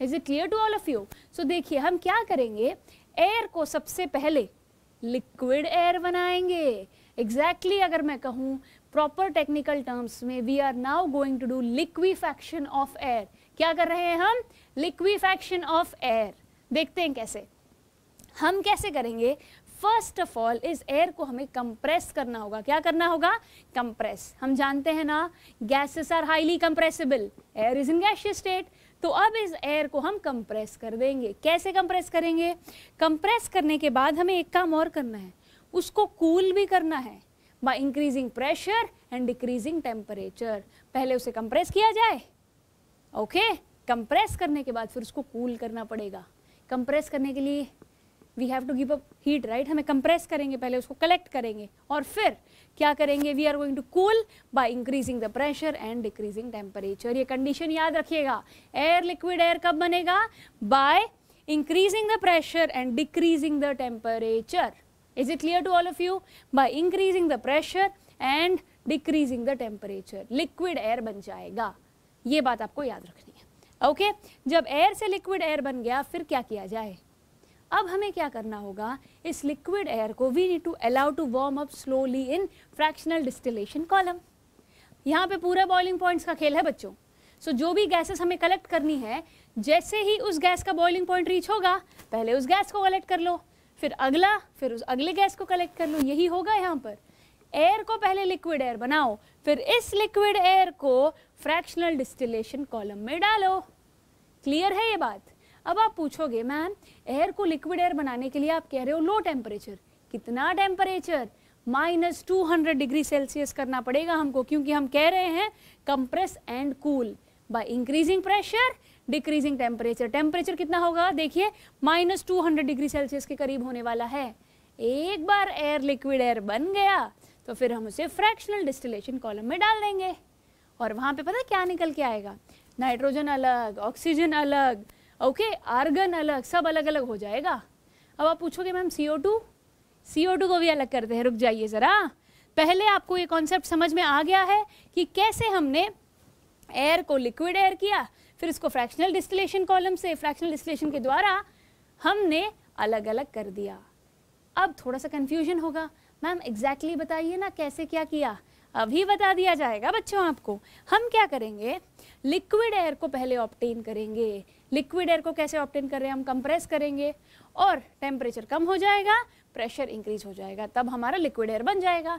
is it clear to all of you so देखिए हम क्या करेंगे एयर को सबसे पहले लिक्विड एयर बनाएंगे एग्जैक्टली exactly अगर मैं कहूँ प्रॉपर टेक्निकल टर्म्स में we are now going to do liquefaction of air क्या कर रहे हैं हम लिक्विफैक्शन ऑफ एयर देखते हैं कैसे हम कैसे करेंगे फर्स्ट ऑफ ऑल इस एयर को हमें कंप्रेस करना होगा क्या करना होगा कंप्रेस हम जानते हैं ना gases are highly compressible air is in gas state तो अब इस एयर को हम कंप्रेस कर देंगे कैसे कंप्रेस करेंगे कंप्रेस करने के बाद हमें एक काम और करना है उसको कूल cool भी करना है by increasing pressure and decreasing temperature पहले उसे कंप्रेस किया जाए okay कंप्रेस करने के बाद फिर उसको cool करना पड़ेगा कंप्रेस करने के लिए we have to give up heat right हमें कंप्रेस करेंगे पहले उसको कलेक्ट करेंगे और फिर क्या करेंगे we are going to cool by increasing the pressure and decreasing temperature ये कंडीशन याद रखिएगा एयर लिक्विड एयर कब बनेगा by increasing the pressure and decreasing the temperature Is it clear to all of you? By increasing the pressure and decreasing the temperature, liquid air बन जाएगा ye बात आपको याद रखनी है ओके okay? जब एयर से लिक्विड एयर बन गया फिर क्या किया जाए अब हमें क्या करना होगा इस लिक्विड एयर को we need to allow to warm up slowly in fractional distillation column यहाँ पे पूरा बॉइलिंग पॉइंट्स का खेल है बच्चों सो so, जो भी गैसेस हमें कलेक्ट करनी है जैसे ही उस गैस का बॉइलिंग पॉइंट रीच होगा पहले उस गैस को कलेक्ट कर लो फिर अगला फिर उस अगले गैस को कलेक्ट कर लो यही होगा यहाँ पर एयर को पहले लिक्विड एयर बनाओ फिर इस लिक्विड एयर को फ्रैक्शनल डिस्टिलेशन कॉलम में डालो क्लियर है ये बात अब आप पूछोगे मैम एयर को लिक्विड एयर बनाने के लिए आप कह रहे हो लो टेम्परेचर कितना temperature minus two hundred degree Celsius करना पड़ेगा हमको क्योंकि हम कह रहे हैं compress and cool by increasing pressure decreasing temperature temperature कितना होगा देखिए minus two hundred degree Celsius के करीब होने वाला है एक बार एयर लिक्विड एयर बन गया तो फिर हम उसे फ्रैक्शनल डिस्टिलेशन कॉलम में डाल देंगे और वहाँ पे पता क्या निकल के आएगा नाइट्रोजन अलग ऑक्सीजन अलग ओके आर्गन अलग सब अलग अलग हो जाएगा अब आप पूछोगे ma'am C O two C O two को भी अलग करते हैं रुक जाइए ज़रा पहले आपको ये कॉन्सेप्ट समझ में आ गया है कि कैसे हमने एयर को लिक्विड एयर किया फिर उसको फ्रैक्शनल डिस्टिलेशन कॉलम से फ्रैक्शनल डिस्टिलेशन के द्वारा हमने अलग अलग कर दिया अब थोड़ा सा कन्फ्यूजन होगा मैम एग्जैक्टली बताइए ना कैसे क्या किया अभी बता दिया जाएगा बच्चों आपको हम क्या करेंगे लिक्विड एयर को पहले ऑप्टेन करेंगे लिक्विड एयर को कैसे ऑप्टेन कर रहे हैं हम कंप्रेस करेंगे और टेम्परेचर कम हो जाएगा प्रेशर इंक्रीज हो जाएगा तब हमारा लिक्विड एयर बन जाएगा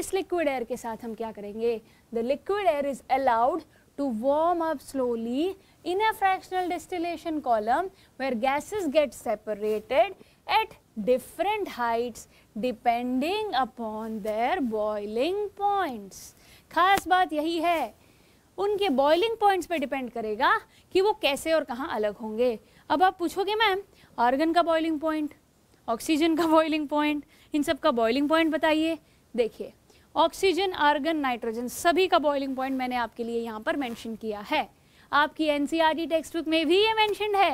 इस लिक्विड एयर के साथ हम क्या करेंगे the liquid air is allowed to warm up slowly in a fractional distillation column where gases get separated at different heights depending upon their boiling points. खास baat yahi hai unke boiling points pe depend karega ki wo kaise aur kahan alag honge ab aap puchoge ma'am argon ka boiling point oxygen ka boiling point in sab ka boiling point bataiye dekhiye oxygen argon nitrogen सभी का boiling point मैंने आपके लिए यहाँ पर mention किया है आपकी एन टेक्स्ट बुक में भी ये मैंशन है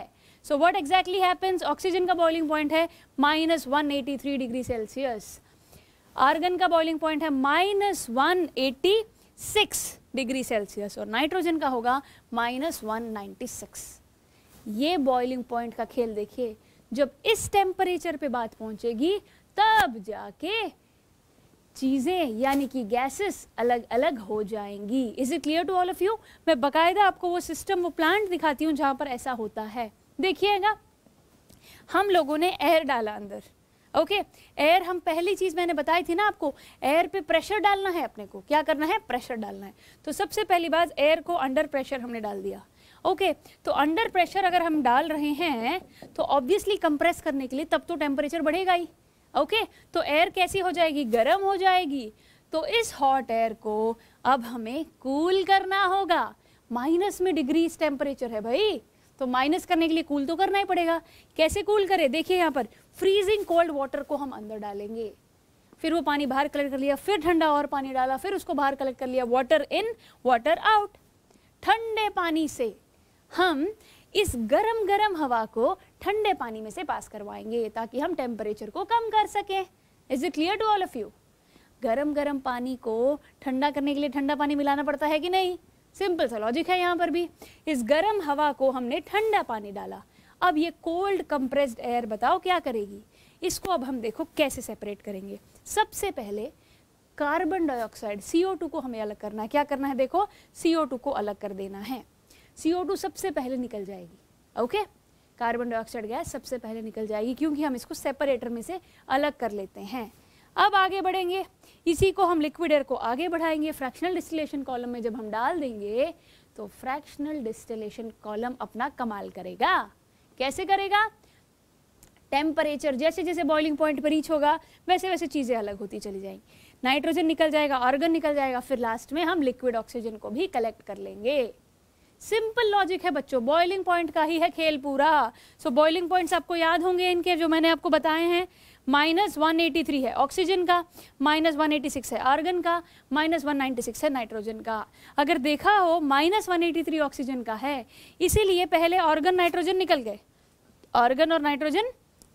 so what exactly happens oxygen का बॉइलिंग पॉइंट है minus one eighty three degree Celsius argon का बॉइलिंग पॉइंट है minus one eighty six degree Celsius और नाइट्रोजन का होगा माइनस वन नाइन्टी सिक्स ये बॉइलिंग पॉइंट का खेल देखिए जब इस टेम्परेचर पे बात पहुंचेगी तब जाके चीज़ें यानी कि गैसेस अलग अलग हो जाएंगी is it clear to all of you मैं बकायदा आपको वो सिस्टम वो प्लांट दिखाती हूँ जहाँ पर ऐसा होता है देखिएगा हम लोगों ने एयर डाला अंदर ओके okay, एयर हम पहली चीज़ मैंने बताई थी ना आपको एयर पे प्रेशर डालना है अपने को क्या करना है प्रेशर डालना है तो सबसे पहली बात एयर को अंडर प्रेशर हमने डाल दिया ओके okay, तो अंडर प्रेशर अगर हम डाल रहे हैं तो ऑब्वियसली कंप्रेस करने के लिए तब तो टेम्परेचर बढ़ेगा ही ओके तो एयर कैसी हो जाएगी गर्म हो जाएगी तो इस हॉट एयर को अब हमें कूल करना होगा माइनस में डिग्री टेम्परेचर है भाई तो माइनस करने के लिए कूल तो करना ही पड़ेगा कैसे कूल करें देखिए यहाँ पर फ्रीजिंग कोल्ड वाटर को हम अंदर डालेंगे फिर वो पानी बाहर कलेक्ट कर लिया फिर ठंडा और पानी डाला फिर उसको बाहर कलेक्ट कर लिया वाटर इन वाटर आउट ठंडे पानी से हम इस गरम गरम हवा को ठंडे पानी में से पास करवाएंगे ताकि हम टेम्परेचर को कम कर सकें is it clear to all of you गरम गरम पानी को ठंडा करने के लिए ठंडा पानी मिलाना पड़ता है कि नहीं सिंपल सा लॉजिक है यहाँ पर भी इस गर्म हवा को हमने ठंडा पानी डाला अब ये कोल्ड कंप्रेस्ड एयर बताओ क्या करेगी इसको अब हम देखो कैसे सेपरेट करेंगे सबसे पहले कार्बन डाइऑक्साइड CO2 को हमें अलग करना है क्या करना है देखो CO2 को अलग कर देना है CO2 सबसे पहले निकल जाएगी okay okay? Carbon dioxide gas सबसे पहले निकल जाएगी क्योंकि हम इसको सेपरेटर में से अलग कर लेते हैं अब आगे बढ़ेंगे इसी को हम लिक्विड एयर को आगे बढ़ाएंगे फ्रैक्शनल डिस्टिलेशन कॉलम में जब हम डाल देंगे तो फ्रैक्शनल डिस्टिलेशन कॉलम अपना कमाल करेगा कैसे करेगा टेम्परेचर जैसे जैसे बॉइलिंग पॉइंट पर रीच होगा वैसे वैसे चीज़ें अलग होती चली जाएंगी नाइट्रोजन निकल जाएगा ऑर्गन निकल जाएगा फिर लास्ट में हम लिक्विड ऑक्सीजन को भी कलेक्ट कर लेंगे सिंपल लॉजिक है बच्चों बॉइलिंग पॉइंट का ही है खेल पूरा सो बॉइलिंग पॉइंट्स आपको याद होंगे इनके जो मैंने आपको बताए हैं माइनस वन एटी थ्री है ऑक्सीजन का माइनस वन एटी सिक्स है आर्गन का माइनस वन नाइन्टी सिक्स है नाइट्रोजन का अगर देखा हो minus one eighty three oxygen का है इसीलिए पहले ऑर्गन नाइट्रोजन निकल गए ऑर्गन और नाइट्रोजन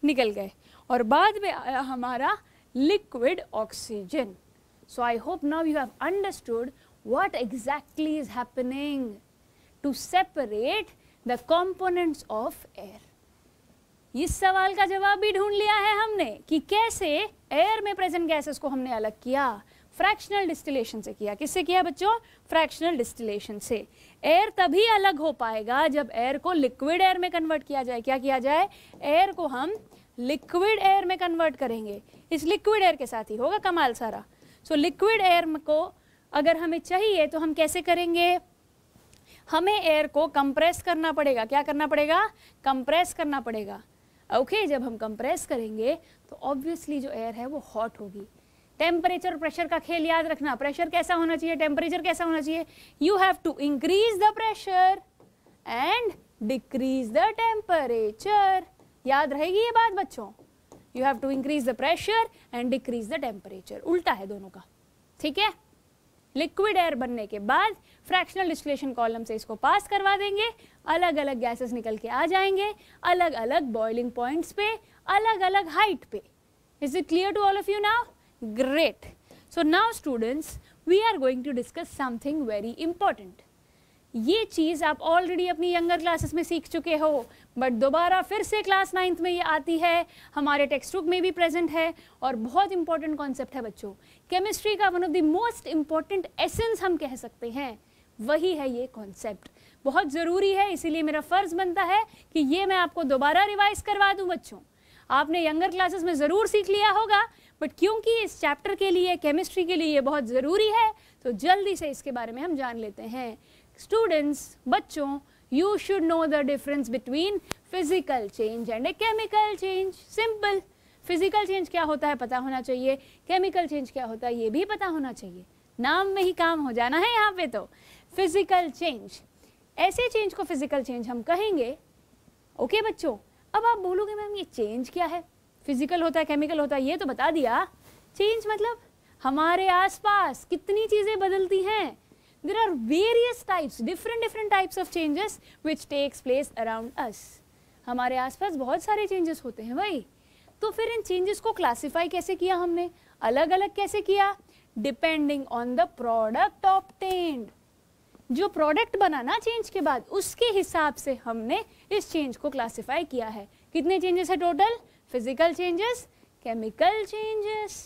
निकल गए और बाद में आया हमारा liquid oxygen so I hope now you have understood what exactly is happening to separate the components of air इस सवाल का जवाब भी ढूंढ लिया है हमने कि कैसे एयर में प्रेजेंट गैसेस को हमने अलग किया फ्रैक्शनल डिस्टिलेशन से किया किससे किया बच्चों फ्रैक्शनल डिस्टिलेशन से एयर तभी अलग हो पाएगा जब एयर को लिक्विड एयर में कन्वर्ट किया जाए क्या किया जाए एयर को हम लिक्विड एयर में कन्वर्ट करेंगे इस लिक्विड एयर के साथ ही होगा कमाल सारा सो लिक्विड एयर को अगर हमें चाहिए तो हम कैसे करेंगे हमें एयर को कंप्रेस करना पड़ेगा क्या करना पड़ेगा कंप्रेस करना पड़ेगा ओके okay, जब हम कंप्रेस करेंगे तो ऑब्वियसली जो एयर है वो हॉट होगी टेम्परेचर प्रेशर का खेल याद रखना प्रेशर कैसा होना चाहिए टेम्परेचर कैसा होना चाहिए you have to increase the pressure and decrease the temperature याद रहेगी ये बात बच्चों you have to increase the pressure and decrease the temperature उल्टा है दोनों का ठीक है लिक्विड एयर बनने के बाद फ्रैक्शनल डिस्टिलेशन कॉलम से इसको पास करवा देंगे अलग अलग गैसेस निकल के आ जाएंगे अलग अलग बॉइलिंग पॉइंट्स पे अलग अलग हाइट पे is it clear to all of you now great so now students we are going to discuss something very important ये चीज़ आप ऑलरेडी अपनी यंगर क्लासेस में सीख चुके हो बट दोबारा फिर से क्लास नाइन्थ में ये आती है हमारे टेक्स्ट बुक में भी प्रेजेंट है और बहुत इंपॉर्टेंट कॉन्सेप्ट है बच्चों केमिस्ट्री का one of the most important essence हम कह सकते हैं वही है ये कॉन्सेप्ट बहुत ज़रूरी है इसीलिए मेरा फ़र्ज़ बनता है कि ये मैं आपको दोबारा रिवाइज़ करवा दूँ बच्चों आपने यंगर क्लासेस में ज़रूर सीख लिया होगा बट क्योंकि इस चैप्टर के लिए केमिस्ट्री के लिए ये बहुत ज़रूरी है तो जल्दी से इसके बारे में हम जान लेते हैं स्टूडेंट्स बच्चों you should know the difference between physical change and a chemical change simple physical change क्या होता है पता होना चाहिए केमिकल चेंज क्या होता है ये भी पता होना चाहिए नाम में ही काम हो जाना है यहाँ पे तो फिजिकल चेंज ऐसे चेंज को फिजिकल चेंज हम कहेंगे ओके okay, बच्चों अब आप बोलोगे मैम ये चेंज क्या है फिजिकल होता है केमिकल होता है ये तो बता दिया चेंज मतलब हमारे आसपास कितनी चीज़ें बदलती हैं there are various types different different types of changes which takes place around us हमारे आसपास बहुत सारे चेंजेस होते हैं भाई तो फिर इन चेंजेस को क्लासिफाई कैसे किया हमने अलग अलग कैसे किया depending on the product obtained जो प्रोडक्ट बनाना चेंज के बाद उसके हिसाब से हमने इस चेंज को क्लासिफाई किया है कितने चेंजेस है total physical changes chemical changes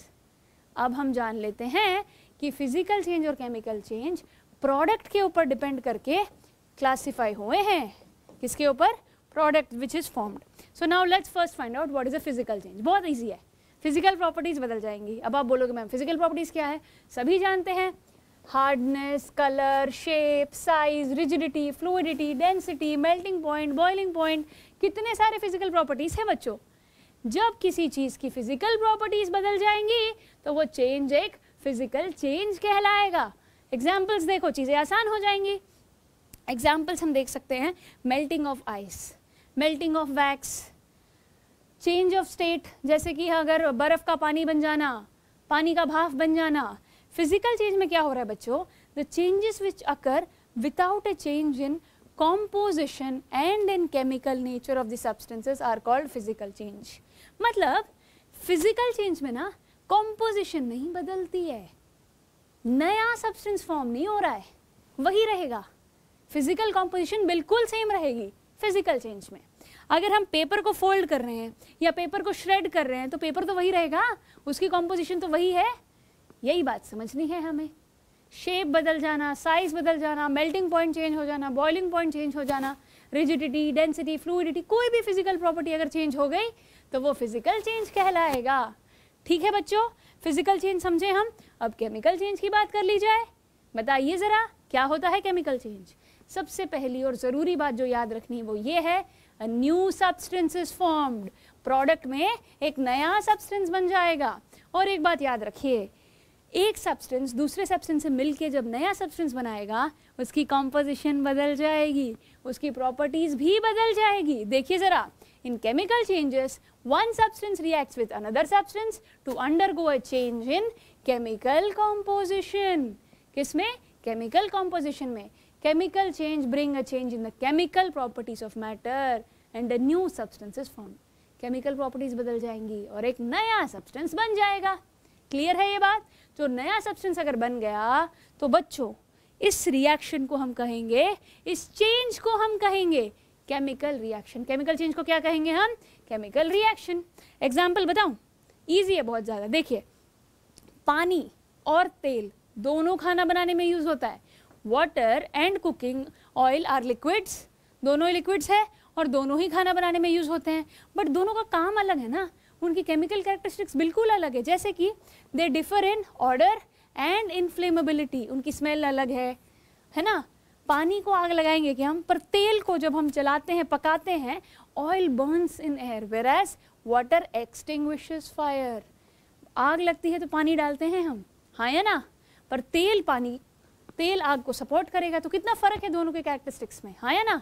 अब हम जान लेते हैं कि फिजिकल चेंज और केमिकल चेंज प्रोडक्ट के ऊपर डिपेंड करके क्लासिफाई हुए हैं किसके ऊपर product which is formed so now let's first find out what is a physical change बहुत ईजी है फिजिकल प्रॉपर्टीज़ बदल जाएंगी अब आप बोलोगे मैम फिजिकल प्रॉपर्टीज़ क्या है सभी जानते हैं hardness colour shape size rigidity fluidity density melting point boiling point कितने सारे फिजिकल प्रॉपर्टीज़ हैं बच्चों जब किसी चीज़ की फिजिकल प्रॉपर्टीज़ बदल जाएंगी तो वो चेंज एक फिजिकल चेंज कहलाएगा एग्जाम्पल्स देखो चीज़ें आसान हो जाएंगी एग्जाम्पल्स हम देख सकते हैं melting of ice melting of wax change of state जैसे कि अगर बर्फ़ का पानी बन जाना पानी का भाफ बन जाना फिजिकल चेंज में क्या हो रहा है बच्चों the changes which occur without a change in composition and in chemical nature of the substances are called physical change मतलब फिजिकल चेंज में ना कॉम्पोजिशन नहीं बदलती है नया सब्सटेंस फॉर्म नहीं हो रहा है वही रहेगा फिजिकल कॉम्पोजिशन बिल्कुल सेम रहेगी फिजिकल चेंज में अगर हम पेपर को फोल्ड कर रहे हैं या पेपर को श्रेड कर रहे हैं तो पेपर तो वही रहेगा उसकी कॉम्पोजिशन तो वही है यही बात समझनी है हमें शेप बदल जाना साइज़ बदल जाना मेल्टिंग पॉइंट चेंज हो जाना बॉइलिंग पॉइंट चेंज हो जाना रिजिडिटी डेंसिटी फ्लूडिटी कोई भी फिजिकल प्रॉपर्टी अगर चेंज हो गई तो वो फिजिकल चेंज कहलाएगा ठीक है बच्चों फिजिकल चेंज समझे हम अब केमिकल चेंज की बात कर ली जाए बताइए ज़रा क्या होता है केमिकल चेंज सबसे पहली और ज़रूरी बात जो याद रखनी है वो ये है new substance is formed product में एक नया सब्सटेंस बन जाएगा और एक बात याद रखिए एक सब्सटेंस दूसरे सब्सटेंस से मिलके जब नया सब्सटेंस बनाएगा उसकी कॉम्पोजिशन बदल जाएगी उसकी प्रॉपर्टीज भी बदल जाएगी देखिए जरा इन chemical changes one substance reacts with another substance to undergo a change in chemical composition किसमें केमिकल कॉम्पोजिशन में chemical change bring a change in the chemical properties of matter and a new substance is form chemical properties बदल जाएंगी और एक नया substance बन जाएगा clear है ये बात जो नया सब्सटेंस अगर बन गया तो बच्चों इस रिएक्शन को हम कहेंगे इस चेंज को हम कहेंगे केमिकल रिएक्शन केमिकल चेंज को क्या कहेंगे हम केमिकल रिएक्शन एग्जाम्पल बताऊं ईजी है बहुत ज़्यादा देखिए पानी और तेल दोनों खाना बनाने में यूज़ होता है water and cooking oil are liquids दोनों ही लिक्विड्स है और दोनों ही खाना बनाने में यूज़ होते हैं बट दोनों का काम अलग है ना उनकी केमिकल कैरेक्टरिस्टिक्स बिल्कुल अलग है जैसे कि they differ in odour and inflammability उनकी स्मेल अलग है है ना पानी को आग लगाएंगे कि हम पर तेल को जब हम चलाते हैं पकाते हैं oil burns in air whereas water extinguish fire आग लगती है तो पानी डालते हैं हम हाँ या ना पर तेल पानी तेल आग को सपोर्ट करेगा तो कितना फ़र्क है दोनों के कैरेक्टरिस्टिक्स में हाँ या ना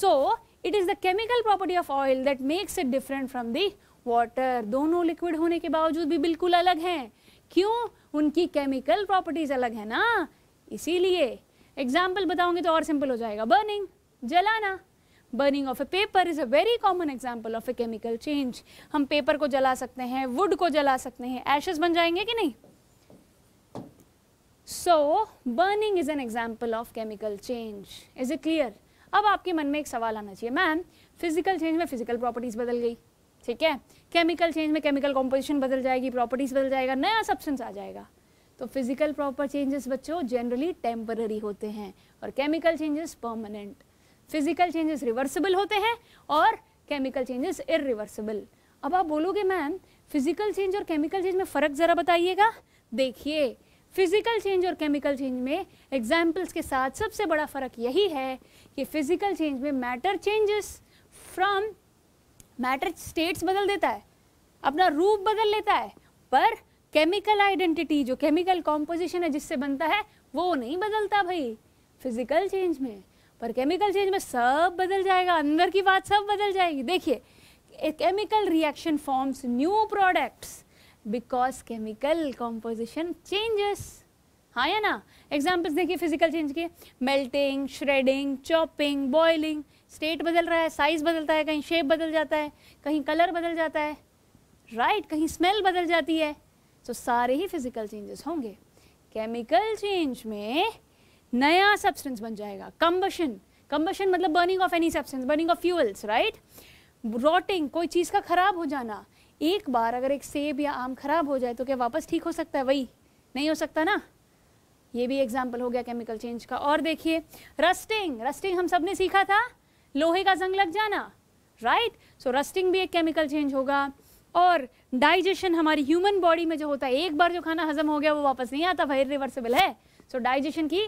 so it is the chemical property of oil that makes it different from the water दोनों लिक्विड होने के बावजूद भी बिल्कुल अलग हैं क्यों उनकी केमिकल प्रॉपर्टीज अलग है ना इसीलिए एग्जाम्पल बताऊंगे तो और सिंपल हो जाएगा बर्निंग जलाना burning of a paper is a very common example of a chemical change हम पेपर को जला सकते हैं वुड को जला सकते हैं एशेस बन जाएंगे कि नहीं so burning is an example of chemical change is a clear अब आपके मन में एक सवाल आना चाहिए मैम फिजिकल चेंज में फिजिकल प्रॉपर्टीज बदल गई ठीक है केमिकल चेंज में केमिकल कॉम्पोजिशन बदल जाएगी प्रॉपर्टीज़ बदल जाएगा नया सब्सटेंस आ जाएगा तो फिजिकल प्रॉपर चेंजेस बच्चों जनरली टेम्पररी होते हैं और chemical changes permanent physical changes reversible होते हैं और केमिकल चेंजेस इरिवर्सिबल अब आप बोलोगे मैम फिजिकल चेंज और केमिकल चेंज में फ़र्क ज़रा बताइएगा देखिए फिजिकल चेंज और केमिकल चेंज में एग्जाम्पल्स के साथ सबसे बड़ा फ़र्क यही है कि फिजिकल चेंज में matter changes from matter states बदल देता है अपना रूप बदल लेता है पर केमिकल आइडेंटिटी जो केमिकल कॉम्पोजिशन है जिससे बनता है वो नहीं बदलता भाई फिजिकल चेंज में पर केमिकल चेंज में सब बदल जाएगा अंदर की बात सब बदल जाएगी देखिए chemical reaction forms new products because chemical composition changes हाँ या ना एग्जाम्पल्स देखिए फिजिकल चेंज के melting shredding chopping boiling state बदल रहा है साइज़ बदलता है कहीं शेप बदल जाता है कहीं कलर बदल जाता है राइट right, कहीं स्मेल बदल जाती है तो so, सारे ही फिजिकल चेंजेस होंगे केमिकल चेंज में नया सब्सटेंस बन जाएगा कम्बशन कम्बशन मतलब burning of any substance burning of fuels right rotting कोई चीज़ का खराब हो जाना एक बार अगर एक सेब या आम खराब हो जाए तो क्या वापस ठीक हो सकता है वही नहीं हो सकता ना ये भी एग्जाम्पल हो गया केमिकल चेंज का और देखिए रस्टिंग रस्टिंग हम सब ने सीखा था लोहे का जंग लग जाना राइट सो रस्टिंग भी एक केमिकल चेंज होगा और डाइजेशन हमारी ह्यूमन बॉडी में जो होता है एक बार जो खाना हजम हो गया वो वापस नहीं आता भाई रिवर्सिबल है सो so, डाइजेशन की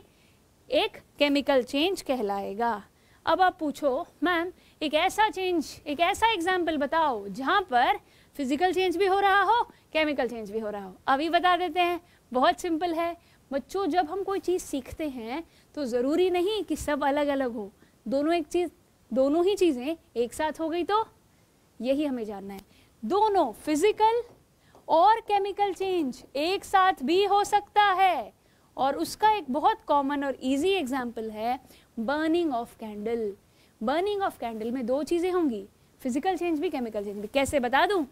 एक केमिकल चेंज कहलाएगा अब आप पूछो मैम एक ऐसा चेंज एक ऐसा एग्जाम्पल बताओ जहाँ पर फिजिकल चेंज भी हो रहा हो केमिकल चेंज भी हो रहा हो अभी बता देते हैं बहुत सिंपल है बच्चों जब हम कोई चीज़ सीखते हैं तो ज़रूरी नहीं कि सब अलग अलग हो दोनों एक चीज़ दोनों ही चीज़ें एक साथ हो गई तो यही हमें जानना है दोनों फिजिकल और केमिकल चेंज एक साथ भी हो सकता है और उसका एक बहुत कॉमन और इजी एग्जाम्पल है burning of candle burning of candle में दो चीज़ें होंगी फिजिकल चेंज भी केमिकल चेंज भी कैसे बता दूं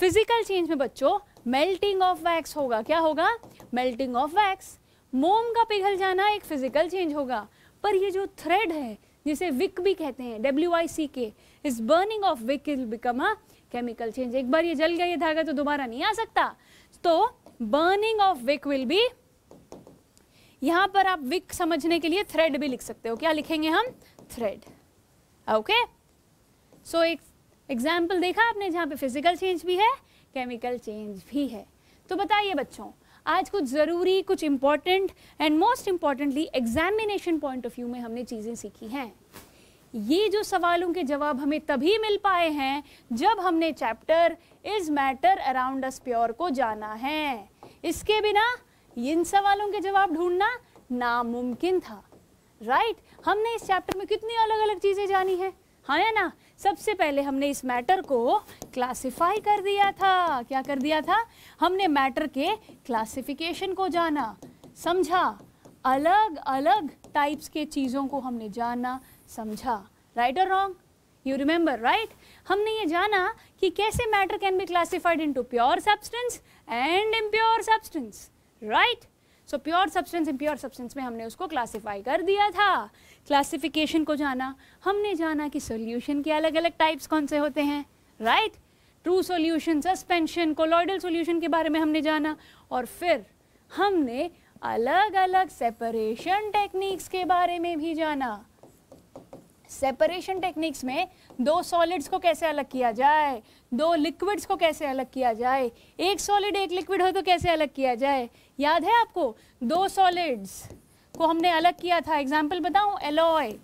फिजिकल चेंज में बच्चों मेल्टिंग ऑफ वैक्स होगा क्या होगा मेल्टिंग ऑफ वैक्स मोम का पिघल जाना एक फिजिकल चेंज होगा पर ये जो थ्रेड है जिसे विक भी कहते हैं डब्ल्यू आई सी के इस burning of wick is become a chemical change एक बार ये जल गया ये धागा तो दोबारा नहीं आ सकता तो burning of wick will be यहाँ पर आप विक समझने के लिए थ्रेड भी लिख सकते हो क्या लिखेंगे हम थ्रेड ओके सो एक एग्जाम्पल देखा आपने जहां पे फिजिकल चेंज भी है केमिकल चेंज भी है तो बताइए बच्चों आज कुछ ज़रूरी कुछ important and most importantly examination point of view में हमने चीज़ें सीखी हैं ये जो सवालों के जवाब हमें तभी मिल पाए हैं जब हमने chapter is matter around us pure को जाना है इसके बिना इन सवालों के जवाब ढूंढना नामुमकिन था राइट right? हमने इस चैप्टर में कितनी अलग अलग चीज़ें जानी है हाँ या ना सबसे पहले हमने इस मैटर को क्लासिफाई कर दिया था क्या कर दिया था हमने मैटर के क्लासिफिकेशन को जाना समझा अलग अलग टाइप्स के चीज़ों को हमने जाना समझा राइट और रॉन्ग यू रिमेंबर राइट हमने ये जाना कि कैसे matter can be classified into pure substance and impure substance right so pure substance impure substance में हमने उसको क्लासीफाई कर दिया था क्लासीफिकेशन को जाना हमने जाना कि सोल्यूशन के अलग अलग टाइप्स कौन से होते हैं right true solution suspension colloidal solution के बारे में हमने जाना और फिर हमने अलग अलग सेपरेशन टेक्निक्स के बारे में भी जाना सेपरेशन टेक्निक्स में दो सॉलिड्स को कैसे अलग किया जाए दो लिक्विड्स को कैसे अलग किया जाए एक सॉलिड एक लिक्विड हो तो कैसे अलग किया जाए याद है आपको दो सॉलिड्स को हमने अलग किया था एग्जाम्पल बताऊं एलॉय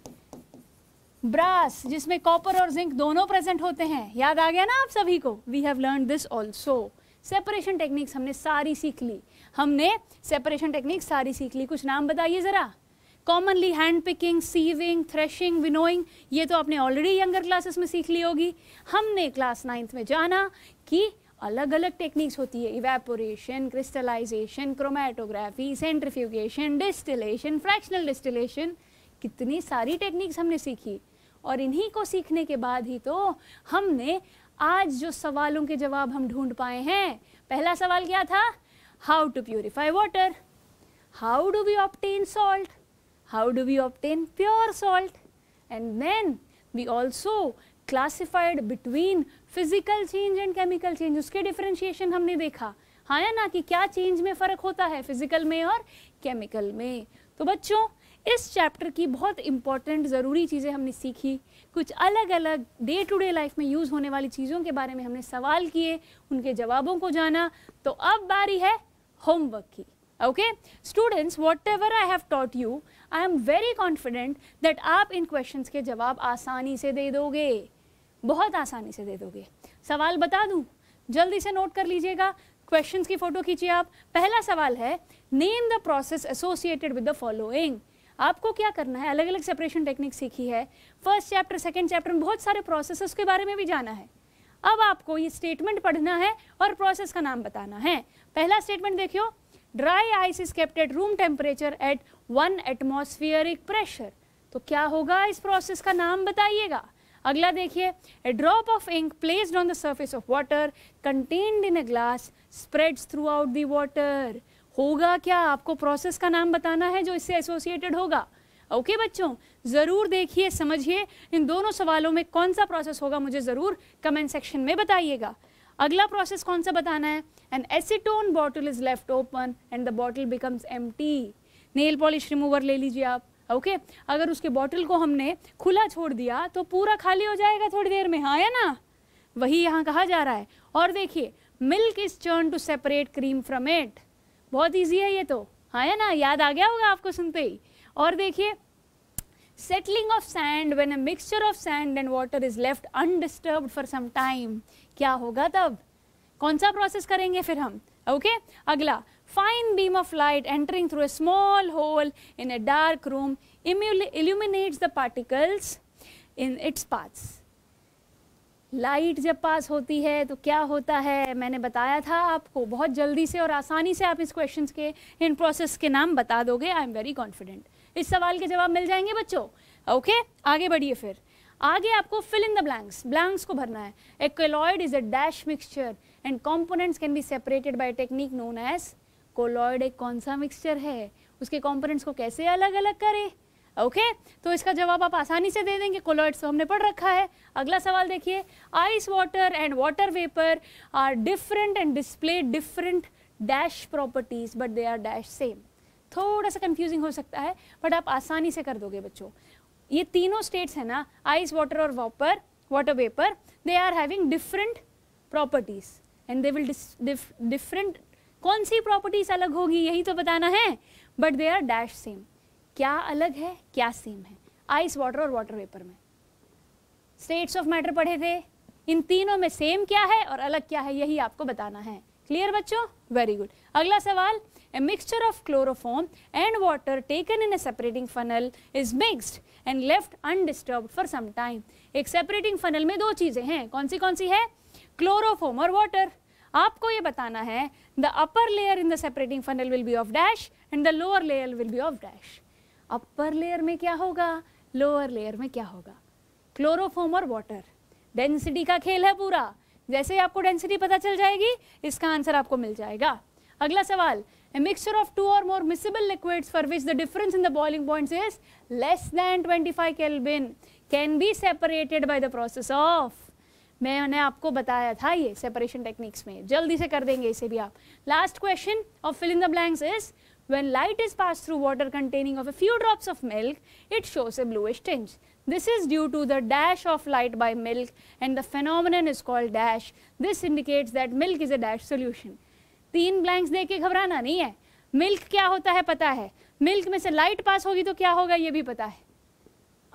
ब्रास जिसमें कॉपर और जिंक दोनों प्रेजेंट होते हैं याद आ गया ना आप सभी को we have learn this also separation techniques हमने सारी सीख ली हमने सेपरेशन टेक्निक्स सारी सीख ली कुछ नाम बताइए ज़रा commonly hand picking sieving threshing winnowing ये तो आपने ऑलरेडी यंगर क्लासेस में सीख ली होगी हमने क्लास नाइन्थ में जाना कि अलग अलग टेक्निक्स होती है evaporation crystallisation chromatography centrifugation distillation fractional distillation कितनी सारी टेक्निक्स हमने सीखी और इन्हीं को सीखने के बाद ही तो हमने आज जो सवालों के जवाब हम ढूंढ पाए हैं पहला सवाल क्या था how to purify water how do we obtain salt how do we obtain pure salt? And then we also classified between physical change and chemical change. uske differentiation humne dekha हाँ या ना कि क्या change में फ़र्क होता है physical में और chemical में. तो बच्चों इस चैप्टर की बहुत इंपॉर्टेंट ज़रूरी चीज़ें हमने सीखी कुछ अलग अलग डे टू डे लाइफ में यूज़ होने वाली चीज़ों के बारे में हमने सवाल किए उनके जवाबों को जाना तो अब बारी है होमवर्क की okay students whatever I have taught you I am very confident that आप इन क्वेश्चंस के जवाब आसानी से दे दोगे बहुत आसानी से दे दोगे सवाल बता दूँ जल्दी से नोट कर लीजिएगा क्वेश्चंस की फ़ोटो खींचिए आप पहला सवाल है name the process associated with the following आपको क्या करना है अलग अलग सेपरेशन टेक्निक सीखी है फर्स्ट चैप्टर सेकेंड चैप्टर में बहुत सारे प्रोसेस के बारे में भी जाना है अब आपको ये स्टेटमेंट पढ़ना है और प्रोसेस का नाम बताना है पहला स्टेटमेंट देखियो dry ice is kept at room temperature at one atmospheric pressure तो क्या होगा इस प्रोसेस का नाम बताइएगा अगला देखिए a drop of ink placed on the surface of water contained in a glass spreads throughout the water होगा क्या आपको प्रोसेस का नाम बताना है जो इससे एसोसिएटेड होगा ओके okay, बच्चों ज़रूर देखिए समझिए इन दोनों सवालों में कौन सा प्रोसेस होगा मुझे ज़रूर कमेंट सेक्शन में बताइएगा अगला प्रोसेस कौन सा बताना है an acetone bottle is left open and the bottle becomes एम नेल पॉलिश रिमूवर ले लीजिए आप ओके okay? अगर उसके बॉटल को हमने खुला छोड़ दिया तो पूरा खाली हो जाएगा थोड़ी देर में हाँ है ना वही यहाँ कहा जा रहा है और देखिए milk is turn to separate cream from it बहुत ईजी है ये तो हाँ है ना याद आ गया होगा आपको सुनते ही और देखिए settling of sand when a mixture of sand and water is left undisturb for some time क्या होगा तब कौन सा प्रोसेस करेंगे फिर हम ओके okay? अगला fine beam of light entering through a small hole in a dark room illuminates the particles in its paths. Light जब पास होती है तो क्या होता है मैंने बताया था आपको बहुत जल्दी से और आसानी से आप इस क्वेश्चंस के इन प्रोसेस के नाम बता दोगे आई एम वेरी कॉन्फिडेंट इस सवाल के जवाब मिल जाएंगे बच्चों ओके okay? आगे बढ़िए फिर आगे आपको fill in the blanks blanks को भरना है a colloid is a dash mixture and components can be separated by technique known as colloid एक कौन सा मिक्सचर है उसके कॉम्पोनेंट्स को कैसे अलग अलग करें ओके okay? तो इसका जवाब आप आसानी से दे देंगे कोलॉइड्स तो हमने पढ़ रखा है अगला सवाल देखिए ice water and water vapour are different and display different dash properties but they are dash same थोड़ा सा कंफ्यूजिंग हो सकता है बट आप आसानी से कर दोगे बच्चों ये तीनों स्टेट्स हैं ना आइस वाटर और vapour water vapour they are having different properties and they will different कौन सी प्रॉपर्टीज अलग होगी यही तो बताना है but they are dash same क्या अलग है क्या सेम है आइस वाटर और वाटर वेपर में स्टेट्स ऑफ मैटर पढ़े थे इन तीनों में सेम क्या है और अलग क्या है यही आपको बताना है क्लियर बच्चों वेरी गुड अगला सवाल a mixture of chloroform and water taken in a separating funnel is mixed and left undisturb for some time एक सेपरेटिंग फनल में दो चीज़ें हैं कौन सी कौन सी है क्लोरोफॉर्म और वाटर आपको ये बताना है the upper layer in the separating funnel will be of dash and the lower layer will be of dash upper layer में क्या होगा लोअर लेयर में क्या होगा क्लोरोफॉम और वाटर डेंसिटी का खेल है पूरा जैसे ही आपको डेंसिटी पता चल जाएगी इसका आंसर आपको मिल जाएगा अगला सवाल a mixture of two or more miscible liquids for which the difference in the boiling point is less than 25 Kelvin can be separated by the process of मैंने आपको बताया था ये सेपरेशन टेक्निक्स में जल्दी से कर देंगे इसे भी आप last question of filling the blanks is when light is pass through water containing of a few drops of milk it shows a bluish tinge this is due to the dash of light by milk and the phenomenon is called dash this indicates that milk is a dash solution तीन blanks देख के घबराना नहीं है milk क्या होता है पता है मिल्क में से लाइट पास होगी तो क्या होगा ये भी पता है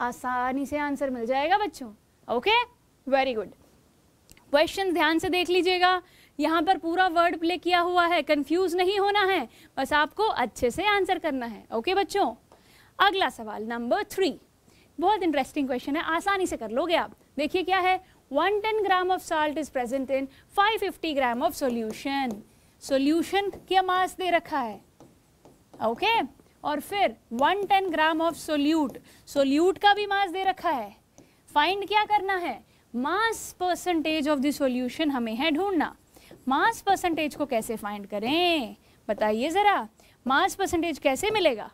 आसानी से आंसर मिल जाएगा बच्चों ओके वेरी गुड क्वेश्चन ध्यान से देख लीजिएगा यहाँ पर पूरा वर्ड प्ले किया हुआ है कंफ्यूज नहीं होना है बस आपको अच्छे से आंसर करना है ओके बच्चों अगला सवाल नंबर थ्री बहुत इंटरेस्टिंग क्वेश्चन है आसानी से कर लोगे आप देखिए क्या है 110 gram of salt is present in 550 gram of solution solution क्या मास दे रखा है ओके okay? और फिर 110 ग्राम ऑफ सोल्यूट सोल्यूट का भी मास दे रखा है फाइंड क्या करना है mass percentage of the solution हमें है ढूंढना मास परसेंटेज को कैसे फाइंड करें बताइए ज़रा मास परसेंटेज कैसे मिलेगा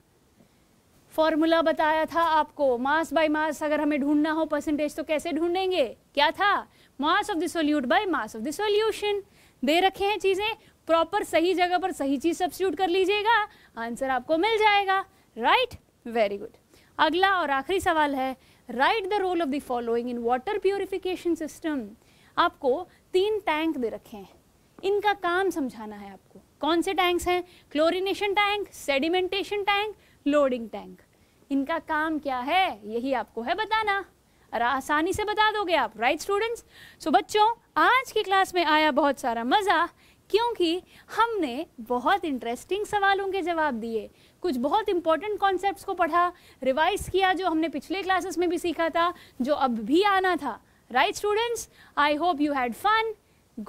फॉर्मूला बताया था आपको मास बाय मास अगर हमें ढूंढना हो परसेंटेज तो कैसे ढूंढेंगे क्या था mass of the solute by mass of the solution दे रखे हैं चीज़ें प्रॉपर सही जगह पर सही चीज़ सब्सिट्यूट कर लीजिएगा आंसर आपको मिल जाएगा राइट वेरी गुड अगला और आखिरी सवाल है write the role of the following in water purification system आपको तीन टैंक दे रखे हैं इनका काम समझाना है आपको कौन से टैंक्स हैं chlorination tank sedimentation tank loading tank इनका काम क्या है यही आपको है बताना और आसानी से बता दोगे आप राइट स्टूडेंट्स सो बच्चों आज की क्लास में आया बहुत सारा मज़ा क्योंकि हमने बहुत इंटरेस्टिंग सवालों के जवाब दिए कुछ बहुत इंपॉर्टेंट कॉन्सेप्ट को पढ़ा रिवाइज किया जो हमने पिछले क्लासेस में भी सीखा था जो अब भी आना था right students I hope you had fun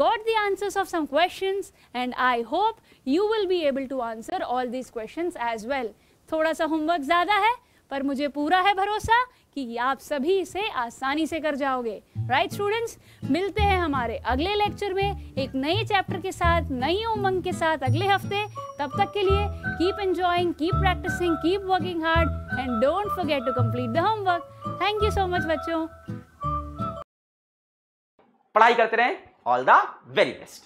got the answers of some question and I hope you will be able to answer all these question as well थोड़ा सा होमवर्क ज़्यादा है पर मुझे पूरा है भरोसा कि आप सभी इसे आसानी से कर जाओगे राइट स्टूडेंट्स मिलते हैं हमारे अगले लेक्चर में एक नए चैप्टर के साथ नई उमंग के साथ अगले हफ्ते तब तक के लिए keep enjoying keep practicing keep working hard and don't forget to complete the homework thank you so much बच्चों पढ़ाई करते रहें ऑल द वेरी बेस्ट